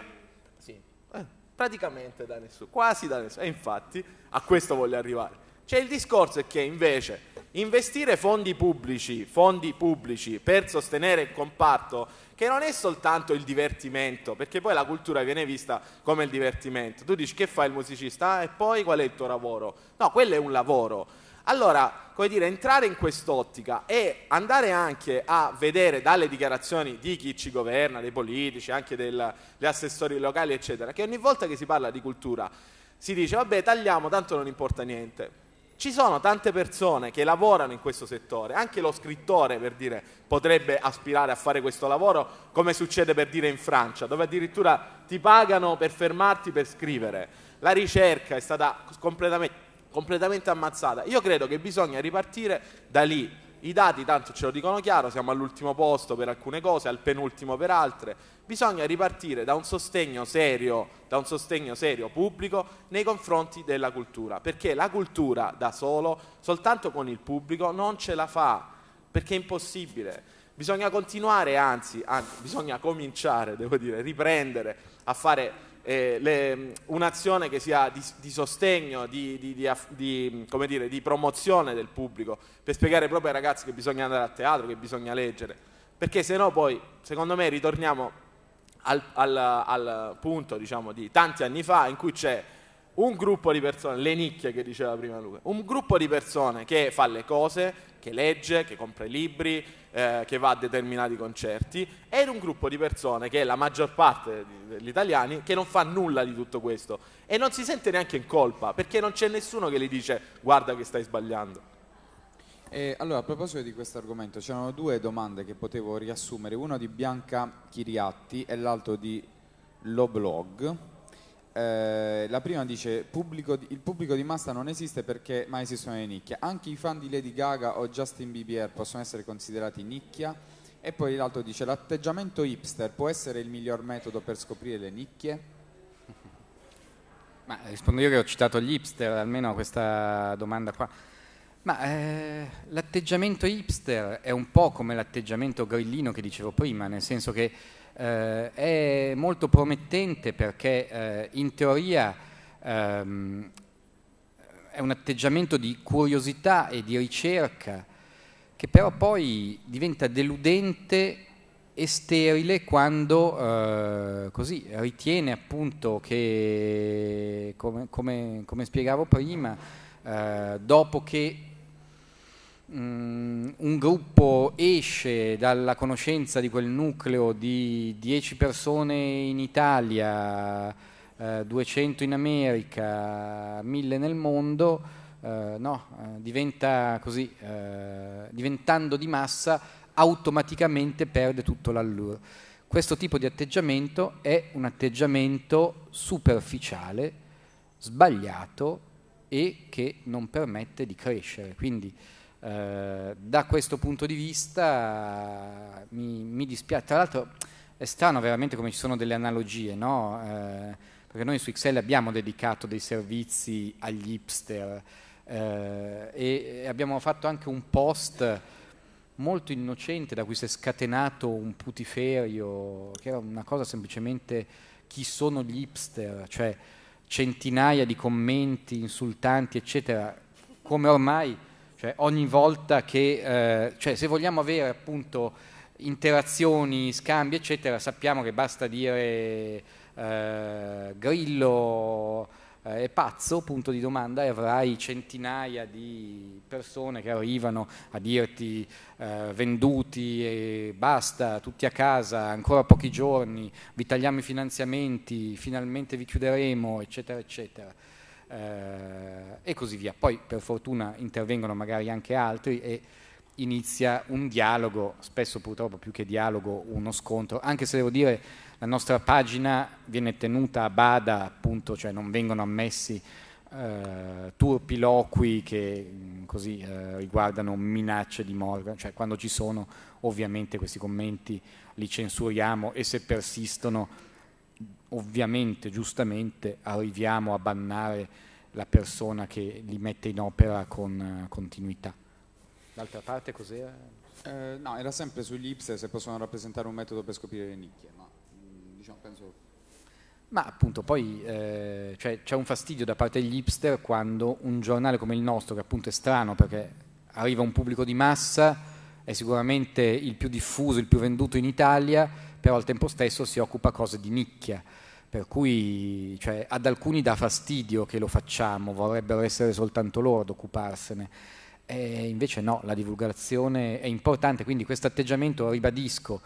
Sì. Eh, praticamente da nessuno, quasi da nessuno. E infatti a questo voglio arrivare. Cioè il discorso è che invece Investire fondi pubblici, fondi pubblici per sostenere il comparto che non è soltanto il divertimento, perché poi la cultura viene vista come il divertimento. Tu dici che fa il musicista ah, e poi qual è il tuo lavoro? No, quello è un lavoro. Allora, come dire, entrare in quest'ottica e andare anche a vedere dalle dichiarazioni di chi ci governa, dei politici, anche degli assessori locali, eccetera, che ogni volta che si parla di cultura si dice vabbè tagliamo, tanto non importa niente. Ci sono tante persone che lavorano in questo settore, anche lo scrittore per dire potrebbe aspirare a fare questo lavoro, come succede per dire in Francia, dove addirittura ti pagano per fermarti per scrivere. La ricerca è stata completamente, completamente ammazzata. Io credo che bisogna ripartire da lì i dati tanto ce lo dicono chiaro, siamo all'ultimo posto per alcune cose, al penultimo per altre. Bisogna ripartire da un sostegno serio, da un sostegno serio pubblico nei confronti della cultura, perché la cultura da solo, soltanto con il pubblico, non ce la fa, perché è impossibile. Bisogna continuare, anzi, anzi bisogna cominciare, devo dire, riprendere a fare eh, le, mm, un'azione che sia di, di sostegno, di, di, mm, dire, di, promozione del pubblico, per spiegare proprio ai ragazzi che bisogna andare a teatro, che bisogna leggere, perché se no poi, secondo me, ritorniamo al, al, al punto diciamo, di tanti anni fa in cui c'è un gruppo di persone, le nicchie che diceva prima Luca, un gruppo di persone che fa le cose, che legge, che compra i libri, eh, che va a determinati concerti, ed un gruppo di persone, che è la maggior parte degli italiani, che non fa nulla di tutto questo e non si sente neanche in colpa, perché non c'è nessuno che gli dice guarda che stai sbagliando. Eh, allora, a proposito di questo argomento, c'erano due domande che potevo riassumere, una di Bianca Chiriatti e l'altro di Loblog eh, la prima dice pubblico di, il pubblico di massa non esiste perché mai esistono le nicchie anche i fan di Lady Gaga o Justin Bieber possono essere considerati nicchia e poi l'altro dice l'atteggiamento hipster può essere il miglior metodo per scoprire le nicchie Ma, rispondo io che ho citato gli hipster almeno a questa domanda qua ma eh, l'atteggiamento hipster è un po' come l'atteggiamento grillino che dicevo prima, nel senso che eh, è molto promettente perché eh, in teoria ehm, è un atteggiamento di curiosità e di ricerca che però poi diventa deludente e sterile quando eh, così ritiene appunto che, come, come, come spiegavo prima, eh, dopo che Mm, un gruppo esce dalla conoscenza di quel nucleo di 10 persone in Italia, uh, eh, 200 in America, 1000 nel mondo, uh, no, uh, diventa così, diventando di massa, automaticamente perde tutto l'allure. Questo tipo di atteggiamento è un atteggiamento superficiale, sbagliato e che non permette di crescere. Quindi eh, da questo punto di vista mi, mi dispiace, tra l'altro è strano veramente come ci sono delle analogie, no? eh, perché noi su XL abbiamo dedicato dei servizi agli hipster eh, e abbiamo fatto anche un post molto innocente da cui si è scatenato un putiferio, che era una cosa semplicemente chi sono gli hipster, cioè centinaia di commenti insultanti, eccetera, come ormai cioè ogni volta che, eh, cioè se vogliamo avere appunto interazioni, scambi, eccetera, sappiamo che basta dire eh, Grillo eh, è pazzo, punto di domanda, e avrai centinaia di persone che arrivano a dirti eh, venduti e basta, tutti a casa, ancora pochi giorni, vi tagliamo i finanziamenti, finalmente vi chiuderemo, eccetera, eccetera eh, e così via. Poi per fortuna intervengono magari anche altri e inizia un dialogo, spesso purtroppo più che dialogo uno scontro, anche se devo dire la nostra pagina viene tenuta a bada, appunto, cioè non vengono ammessi eh, turpiloqui che mm, così eh, riguardano minacce di Morgan, cioè quando ci sono ovviamente questi commenti li censuriamo e se persistono ovviamente, giustamente, arriviamo a bannare la persona che li mette in opera con eh, continuità. D'altra parte cos'era? Eh, no, era sempre sugli hipster se possono rappresentare un metodo per scoprire le nicchie, no? Mm, diciamo, penso... Ma appunto poi eh, cioè, c'è un fastidio da parte degli hipster quando un giornale come il nostro, che appunto è strano perché arriva un pubblico di massa, è sicuramente il più diffuso, il più venduto in Italia, però al tempo stesso si occupa cose di nicchia, per cui cioè, ad alcuni dà fastidio che lo facciamo, vorrebbero essere soltanto loro ad occuparsene. E invece no, la divulgazione è importante, quindi questo atteggiamento ribadisco.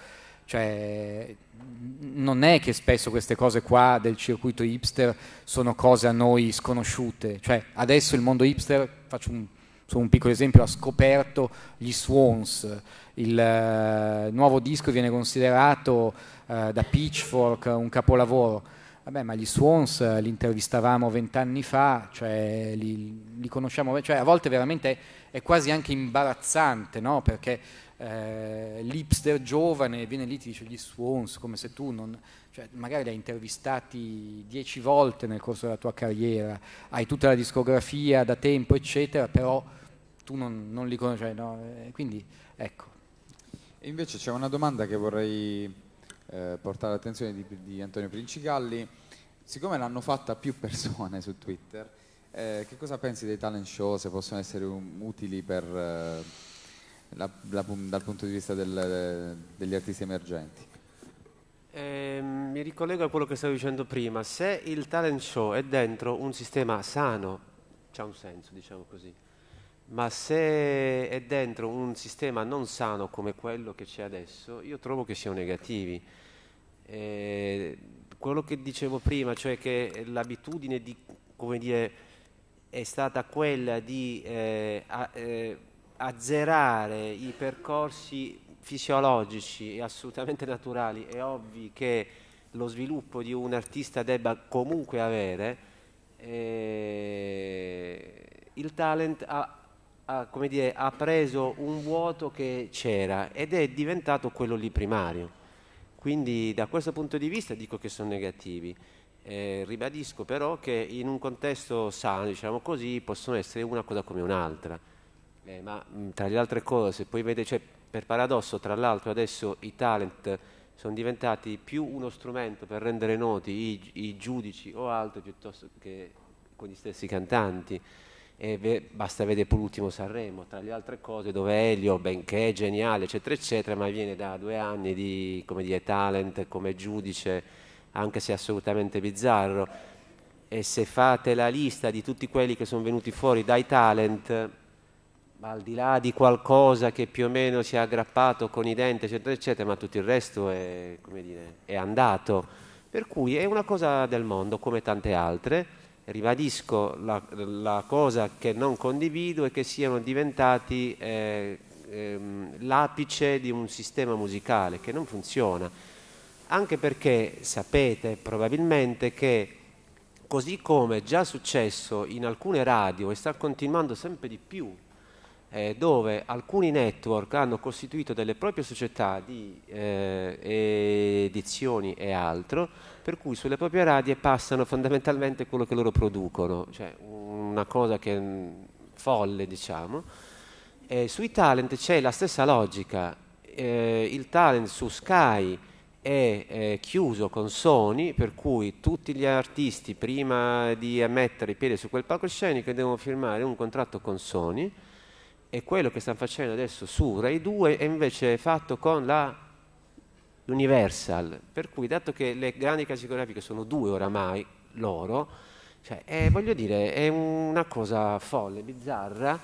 Cioè, non è che spesso queste cose qua del circuito hipster sono cose a noi sconosciute. Cioè, adesso il mondo hipster, faccio un un piccolo esempio, ha scoperto gli Swans. Il eh, nuovo disco viene considerato eh, da Pitchfork un capolavoro. Vabbè, ma gli Swans eh, li intervistavamo vent'anni fa, cioè li, li, conosciamo, cioè a volte veramente è, è quasi anche imbarazzante, no? Perché eh, l'ipster giovane viene lì e ti dice gli Swans, come se tu non, cioè, magari li hai intervistati dieci volte nel corso della tua carriera, hai tutta la discografia da tempo, eccetera, però tu non, non li conosci, cioè, no? Eh, quindi ecco. E invece c'è una domanda che vorrei eh, portare all'attenzione di, di, Antonio Princigalli, siccome l'hanno fatta più persone su Twitter, eh, che cosa pensi dei talent show, se possono essere um, utili per, eh, la, la, dal punto di vista del, degli artisti emergenti? Eh, mi ricollego a quello che stavo dicendo prima, se il talent show è dentro un sistema sano, c'è un senso, diciamo così, ma se è dentro un sistema non sano come quello che c'è adesso, io trovo che siano negativi. Eh, quello che dicevo prima, cioè che l'abitudine di, come dire, è stata quella di eh, a, eh, azzerare i percorsi fisiologici e assolutamente naturali e ovvi che lo sviluppo di un artista debba comunque avere, eh, il talent ha ha, come dire, ha preso un vuoto che c'era ed è diventato quello lì primario. Quindi da questo punto di vista dico che sono negativi. Eh, ribadisco però che in un contesto sano, diciamo così, possono essere una cosa come un'altra. Eh, ma mh, mm, tra le altre cose, se poi vedete, cioè, per paradosso, tra l'altro adesso i talent sono diventati più uno strumento per rendere noti i, i giudici o altri piuttosto che con gli stessi cantanti ve, basta vedere per l'ultimo Sanremo, tra le altre cose, dove Elio, benché geniale, eccetera, eccetera, ma viene da due anni di come dire, talent come giudice, anche se assolutamente bizzarro. E se fate la lista di tutti quelli che sono venuti fuori dai talent, ma al di là di qualcosa che più o meno si è aggrappato con i denti, eccetera, eccetera, ma tutto il resto è, dire, è andato. Per cui è una cosa del mondo, come tante altre ribadisco la, la, cosa che non condivido e che siano diventati eh, ehm, l'apice di un sistema musicale che non funziona, anche perché sapete probabilmente che così come è già successo in alcune radio e sta continuando sempre di più, eh, dove alcuni network hanno costituito delle proprie società di eh, edizioni e altro, per cui sulle proprie radie passano fondamentalmente quello che loro producono, cioè una cosa che è folle, diciamo. E sui talent c'è la stessa logica, eh, il talent su Sky è eh, chiuso con Sony, per cui tutti gli artisti prima di mettere i piedi su quel palcoscenico devono firmare un contratto con Sony e quello che stanno facendo adesso su Rai 2 è invece fatto con la l'Universal, per cui dato che le grandi case geografiche sono due oramai, loro, cioè, eh, voglio dire, è una cosa folle, bizzarra,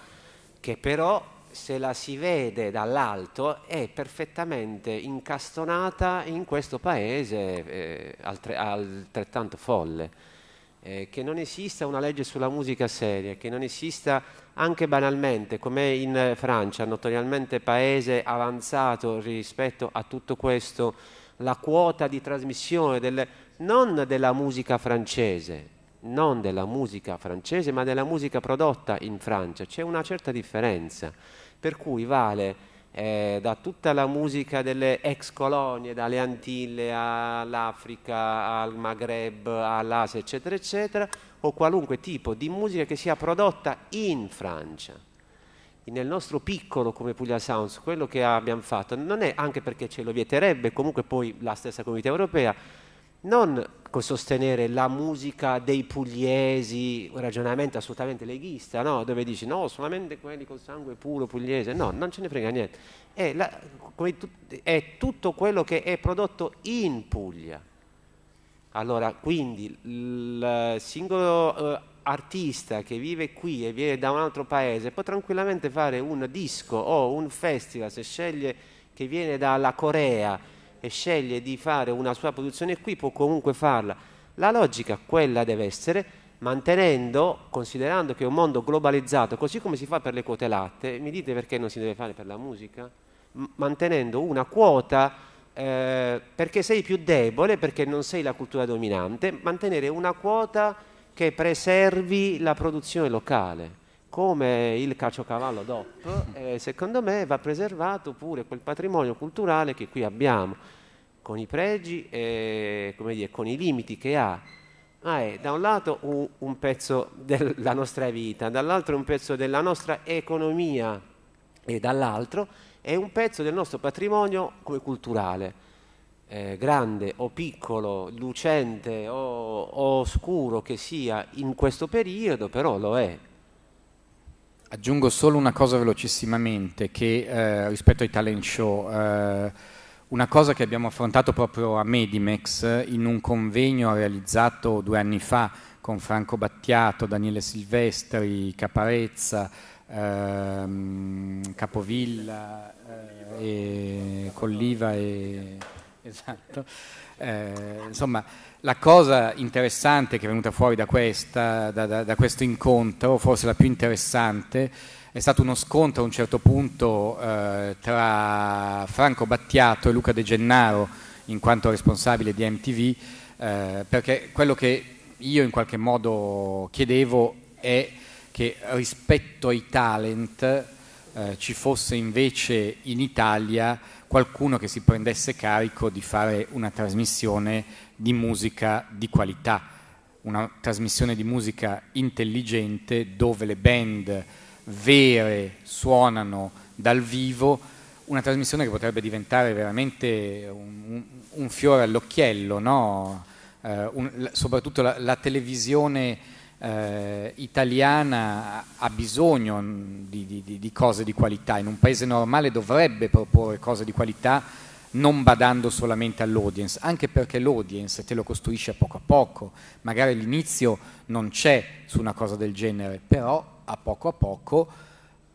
che però se la si vede dall'alto è perfettamente incastonata in questo paese eh, altrettanto folle. Eh, che non esista una legge sulla musica seria, che non esista anche banalmente, come in Francia, notoriamente paese avanzato rispetto a tutto questo, la quota di trasmissione delle, non della musica francese, non della musica francese, ma della musica prodotta in Francia, c'è una certa differenza, per cui vale eh, da tutta la musica delle ex colonie, dalle Antille all'Africa, al Maghreb, all'Asia, eccetera, eccetera, o qualunque tipo di musica che sia prodotta in Francia. Nel nostro piccolo come Puglia Sounds, quello che abbiamo fatto non è anche perché ce lo vieterebbe, comunque poi la stessa comunità europea, non sostenere la musica dei pugliesi, un ragionamento assolutamente leghista, no? dove dici no, solamente quelli col sangue puro pugliese, no, non ce ne frega niente. È, la, è tutto quello che è prodotto in Puglia. Allora, quindi il singolo eh, artista che vive qui e viene da un altro paese può tranquillamente fare un disco o un festival, se sceglie che viene dalla Corea, e sceglie di fare una sua produzione qui, può comunque farla. La logica quella deve essere, mantenendo, considerando che è un mondo globalizzato, così come si fa per le quote latte, mi dite perché non si deve fare per la musica? M mantenendo una quota eh, perché sei più debole, perché non sei la cultura dominante, mantenere una quota che preservi la produzione locale come il caciocavallo DOP, mm. eh, secondo me va preservato pure quel patrimonio culturale che qui abbiamo, con i pregi e dire, con i limiti che ha. Ah, è da un lato un, un pezzo della nostra vita, dall'altro un pezzo della nostra economia e dall'altro è un pezzo del nostro patrimonio come culturale. Eh, grande o piccolo, lucente o, o oscuro che sia in questo periodo, però lo è, Aggiungo solo una cosa velocissimamente che eh, rispetto ai talent show, eh, una cosa che abbiamo affrontato proprio a Medimex eh, in un convegno realizzato due anni fa con Franco Battiato, Daniele Silvestri, Caparezza, ehm, Capovilla, eh, e Colliva e... Esatto. Eh, insomma, la cosa interessante che è venuta fuori da, questa, da, da, da questo incontro, forse la più interessante, è stato uno scontro a un certo punto eh, tra Franco Battiato e Luca De Gennaro, in quanto responsabile di MTV, eh, perché quello che io in qualche modo chiedevo è che rispetto ai talent eh, ci fosse invece in Italia qualcuno che si prendesse carico di fare una trasmissione di musica di qualità, una trasmissione di musica intelligente dove le band vere suonano dal vivo, una trasmissione che potrebbe diventare veramente un, un fiore all'occhiello, no? eh, un, soprattutto la, la televisione eh, italiana ha bisogno di, di, di cose di qualità, in un paese normale dovrebbe proporre cose di qualità non badando solamente all'audience, anche perché l'audience te lo costruisce a poco a poco, magari all'inizio non c'è su una cosa del genere, però a poco a poco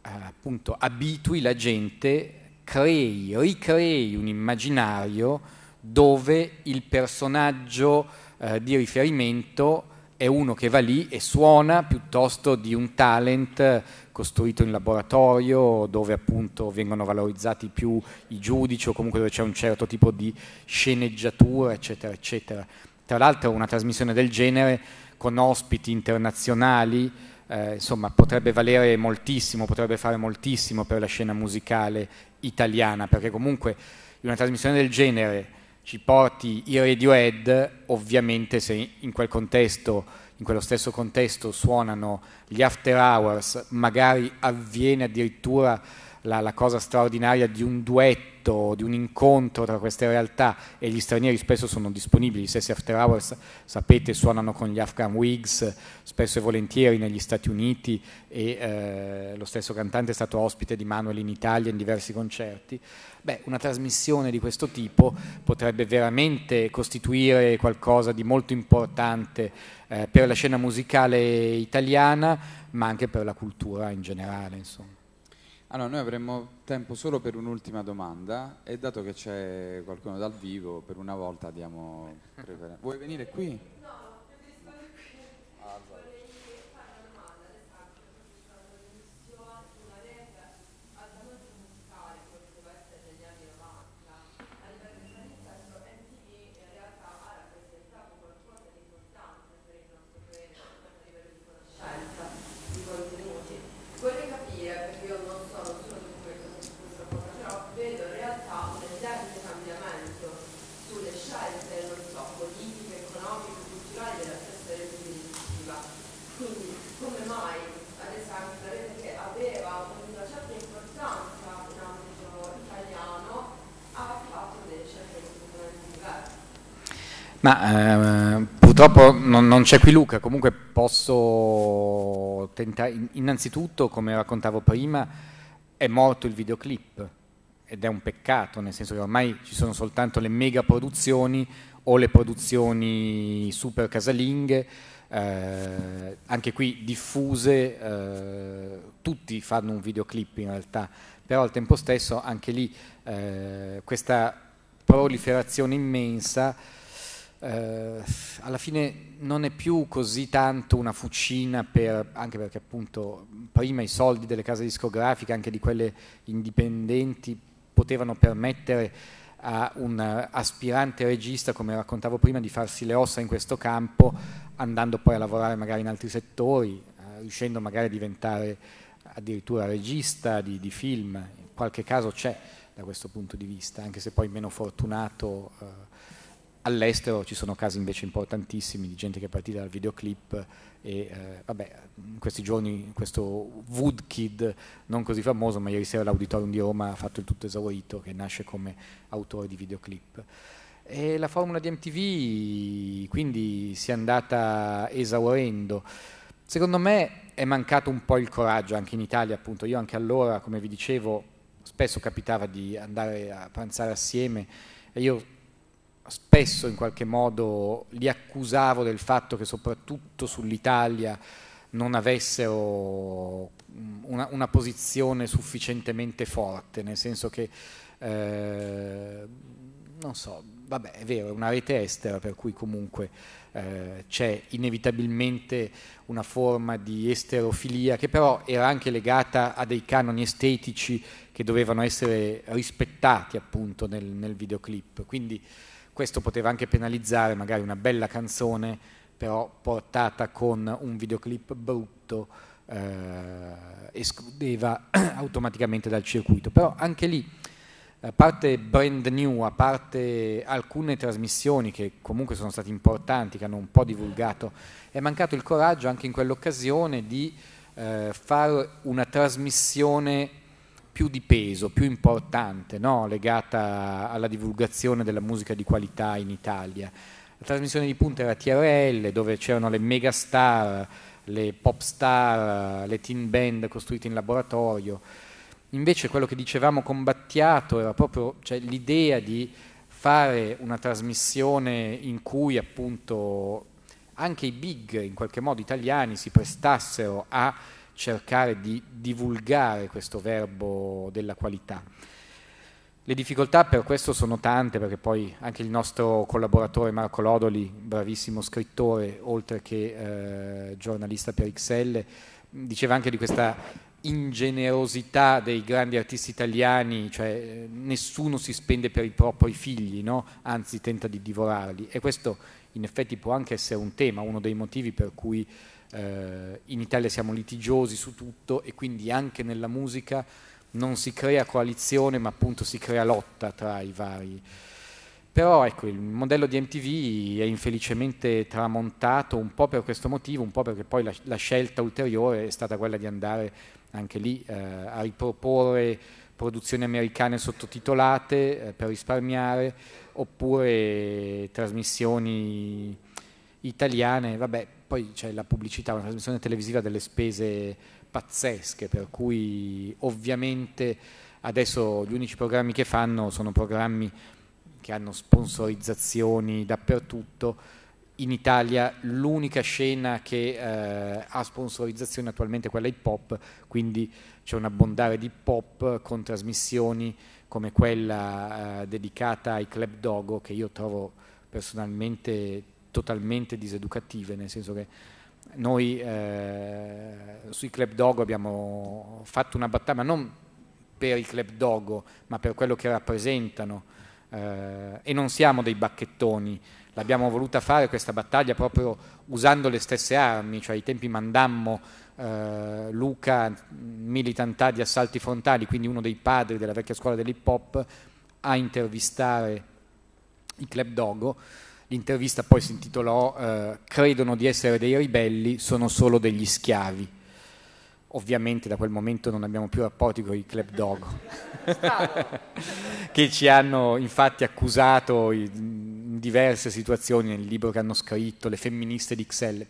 eh, appunto abitui la gente, crei, ricrei un immaginario dove il personaggio eh, di riferimento è uno che va lì e suona piuttosto di un talent costruito in laboratorio dove appunto vengono valorizzati più i giudici o comunque dove c'è un certo tipo di sceneggiatura eccetera eccetera. Tra l'altro una trasmissione del genere con ospiti internazionali eh, insomma potrebbe valere moltissimo, potrebbe fare moltissimo per la scena musicale italiana perché comunque una trasmissione del genere ci porti i Radiohead ovviamente se in quel contesto in quello stesso contesto suonano gli after hours, magari avviene addirittura la, la, cosa straordinaria di un duetto, di un incontro tra queste realtà e gli stranieri spesso sono disponibili, i stessi After Hours sapete suonano con gli Afghan Wigs spesso e volentieri negli Stati Uniti e eh, lo stesso cantante è stato ospite di Manuel in Italia in diversi concerti. Beh, una trasmissione di questo tipo potrebbe veramente costituire qualcosa di molto importante eh, per la scena musicale italiana ma anche per la cultura in generale. Insomma. Allora, noi avremmo tempo solo per un'ultima domanda e dato che c'è qualcuno dal vivo, per una volta diamo... Vuoi venire qui? Ma eh, purtroppo non, non c'è qui Luca, comunque posso tentare, innanzitutto come raccontavo prima, è morto il videoclip ed è un peccato, nel senso che ormai ci sono soltanto le mega produzioni o le produzioni super casalinghe, eh, anche qui diffuse, eh, tutti fanno un videoclip in realtà, però al tempo stesso anche lì eh, questa proliferazione immensa eh, alla fine non è più così tanto una fucina per, anche perché appunto prima i soldi delle case discografiche, anche di quelle indipendenti, potevano permettere a un aspirante regista, come raccontavo prima, di farsi le ossa in questo campo, andando poi a lavorare magari in altri settori, eh, riuscendo magari a diventare addirittura regista di, di, film, in qualche caso c'è da questo punto di vista, anche se poi meno fortunato. Eh, all'estero ci sono casi invece importantissimi di gente che è partita dal videoclip e eh, vabbè, in questi giorni questo Woodkid, non così famoso, ma ieri sera l'Auditorium di Roma ha fatto il tutto esaurito, che nasce come autore di videoclip. E la formula di MTV quindi si è andata esaurendo. Secondo me è mancato un po' il coraggio anche in Italia, appunto. Io anche allora, come vi dicevo, spesso capitava di andare a pranzare assieme e io spesso in qualche modo li accusavo del fatto che soprattutto sull'Italia non avessero una, una posizione sufficientemente forte, nel senso che, eh, non so, vabbè è vero, è una rete estera per cui comunque eh, c'è inevitabilmente una forma di esterofilia che però era anche legata a dei canoni estetici che dovevano essere rispettati appunto nel, nel videoclip. Quindi, questo poteva anche penalizzare magari una bella canzone però portata con un videoclip brutto eh, escludeva [CLEARS THROAT] automaticamente dal circuito però anche lì a parte brand new, a parte alcune trasmissioni che comunque sono state importanti, che hanno un po' divulgato, è mancato il coraggio anche in quell'occasione di eh, fare una trasmissione più di peso, più importante, no? legata alla divulgazione della musica di qualità in Italia. La trasmissione di punta era TRL, dove c'erano le megastar, le pop star, le teen band costruite in laboratorio. Invece quello che dicevamo combattiato era proprio cioè, l'idea di fare una trasmissione in cui appunto anche i big, in qualche modo italiani, si prestassero a cercare di divulgare questo verbo della qualità. Le difficoltà per questo sono tante, perché poi anche il nostro collaboratore Marco Lodoli, bravissimo scrittore, oltre che eh, giornalista per XL, diceva anche di questa ingenerosità dei grandi artisti italiani, cioè eh, nessuno si spende per i propri figli, no? anzi tenta di divorarli. E questo in effetti può anche essere un tema, uno dei motivi per cui eh, in Italia siamo litigiosi su tutto e quindi anche nella musica non si crea coalizione ma appunto si crea lotta tra i vari. Però ecco, il modello di MTV è infelicemente tramontato un po' per questo motivo, un po' perché poi la, la scelta ulteriore è stata quella di andare anche lì eh, a riproporre produzioni americane sottotitolate eh, per risparmiare, oppure trasmissioni italiane, vabbè, poi c'è la pubblicità, una trasmissione televisiva delle spese pazzesche, per cui ovviamente adesso gli unici programmi che fanno sono programmi che hanno sponsorizzazioni dappertutto. In Italia l'unica scena che eh, ha sponsorizzazione attualmente è quella hip hop, quindi c'è un abbondare di hip hop con trasmissioni come quella eh, dedicata ai Club Dogo che io trovo personalmente totalmente diseducative, nel senso che noi eh, sui Club Dogo abbiamo fatto una battaglia, ma non per i Club Dogo, ma per quello che rappresentano eh, e non siamo dei bacchettoni, l'abbiamo voluta fare questa battaglia proprio usando le stesse armi, cioè ai tempi mandammo eh, Luca militantà di assalti frontali, quindi uno dei padri della vecchia scuola dell'hip hop, a intervistare i Club Dogo L'intervista poi si intitolò eh, Credono di essere dei ribelli, sono solo degli schiavi. Ovviamente da quel momento non abbiamo più rapporti con i Club Dog, [LAUGHS] che ci hanno infatti accusato in diverse situazioni nel libro che hanno scritto, le femministe di XL,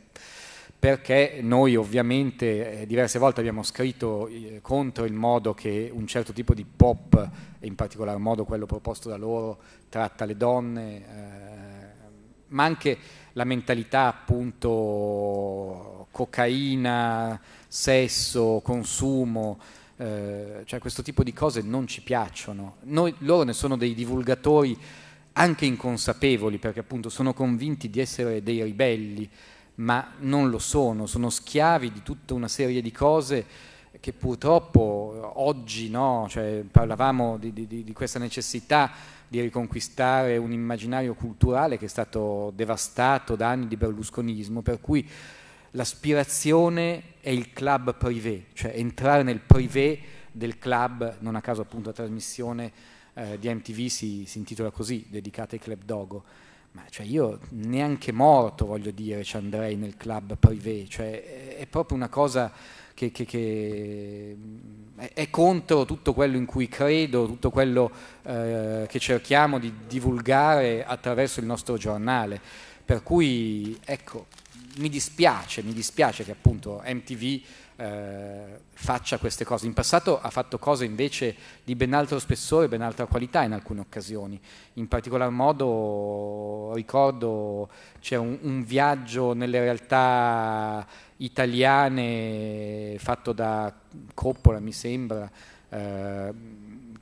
perché noi ovviamente eh, diverse volte abbiamo scritto eh, contro il modo che un certo tipo di pop, e in particolar modo quello proposto da loro, tratta le donne. Eh, ma anche la mentalità appunto cocaina, sesso, consumo, eh, cioè questo tipo di cose non ci piacciono. Noi, loro ne sono dei divulgatori anche inconsapevoli perché appunto sono convinti di essere dei ribelli, ma non lo sono, sono schiavi di tutta una serie di cose che purtroppo oggi, no? cioè, parlavamo di, di, di questa necessità di riconquistare un immaginario culturale che è stato devastato da anni di berlusconismo, per cui l'aspirazione è il club privé, cioè entrare nel privé del club, non a caso appunto la trasmissione eh, di MTV si, si, intitola così, dedicata ai club dogo. Ma cioè io neanche morto, voglio dire, ci andrei nel club privé, cioè è proprio una cosa che, che, che è contro tutto quello in cui credo, tutto quello eh, che cerchiamo di divulgare attraverso il nostro giornale. Per cui, ecco, mi dispiace, mi dispiace che appunto MTV eh, faccia queste cose. In passato ha fatto cose invece di ben altro spessore, ben altra qualità in alcune occasioni. In particolar modo ricordo c'è un, un viaggio nelle realtà italiane fatto da Coppola, mi sembra, eh,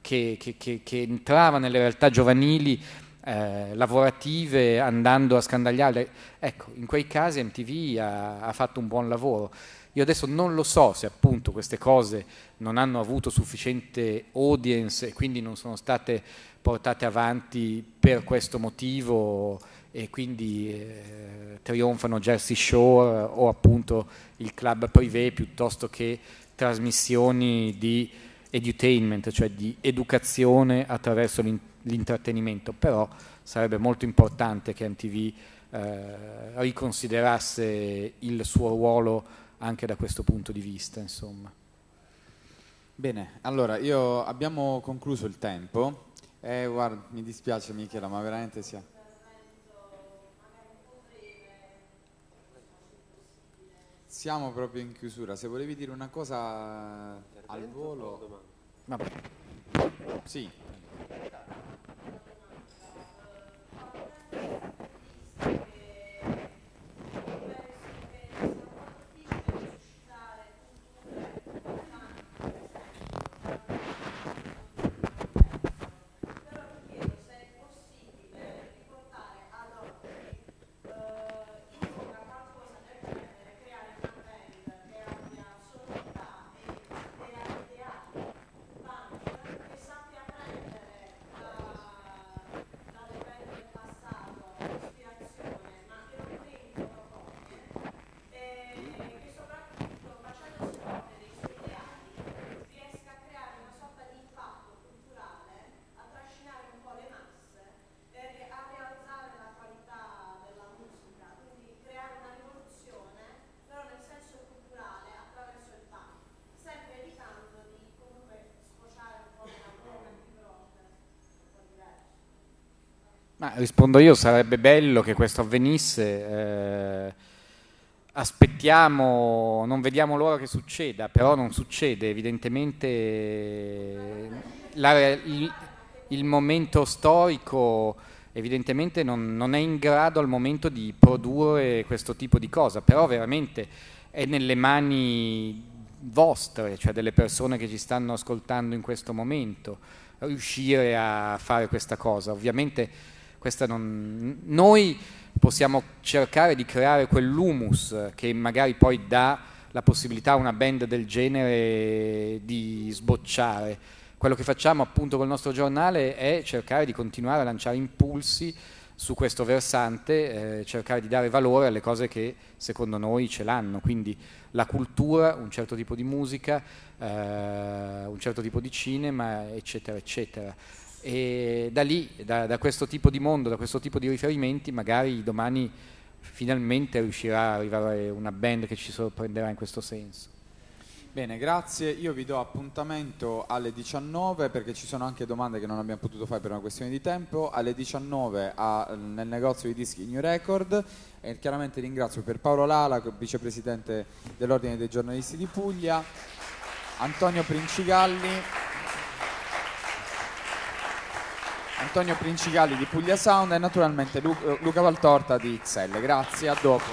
che, che, che, che, entrava nelle realtà giovanili eh, lavorative andando a scandagliare. Ecco, in quei casi MTV ha, ha fatto un buon lavoro. Io adesso non lo so se appunto queste cose non hanno avuto sufficiente audience e quindi non sono state portate avanti per questo motivo e quindi eh, trionfano Jersey Shore o appunto il club privé piuttosto che trasmissioni di edutainment, cioè di educazione attraverso l'in- l'intrattenimento, però sarebbe molto importante che MTV eh, riconsiderasse il suo ruolo anche da questo punto di vista. Insomma. Bene, allora io abbiamo concluso il tempo. Eh, guarda, mi dispiace Michela, ma veramente siamo siamo proprio in chiusura. Se volevi dire una cosa al volo... Vabbè. Sì. Thank you. Ma rispondo io, sarebbe bello che questo avvenisse. Eh, aspettiamo, non vediamo l'ora che succeda, però non succede, evidentemente la, il, il, momento storico evidentemente non, non, è in grado al momento di produrre questo tipo di cosa, però veramente è nelle mani vostre, cioè delle persone che ci stanno ascoltando in questo momento, riuscire a fare questa cosa. Ovviamente non... Noi possiamo cercare di creare quell'humus che magari poi dà la possibilità a una band del genere di sbocciare. Quello che facciamo appunto col nostro giornale è cercare di continuare a lanciare impulsi su questo versante, eh, cercare di dare valore alle cose che secondo noi ce l'hanno, quindi la cultura, un certo tipo di musica, eh, un certo tipo di cinema, eccetera, eccetera e da lì, da, da, questo tipo di mondo, da questo tipo di riferimenti, magari domani finalmente riuscirà a arrivare una band che ci sorprenderà in questo senso. Bene, grazie. Io vi do appuntamento alle 19 perché ci sono anche domande che non abbiamo potuto fare per una questione di tempo. Alle 19 a, nel negozio di dischi New Record. E chiaramente ringrazio per Paolo Lala, vicepresidente dell'Ordine dei giornalisti di Puglia, Antonio Princigalli. Antonio Principali di Puglia Sound e naturalmente Lu- eh, Luca Valtorta di XL. Grazie, a dopo.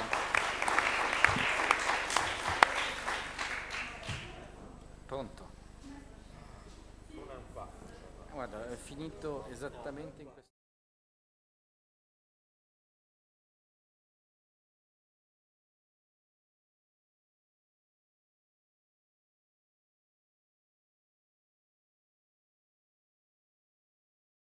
Pronto? Guarda, è finito esattamente...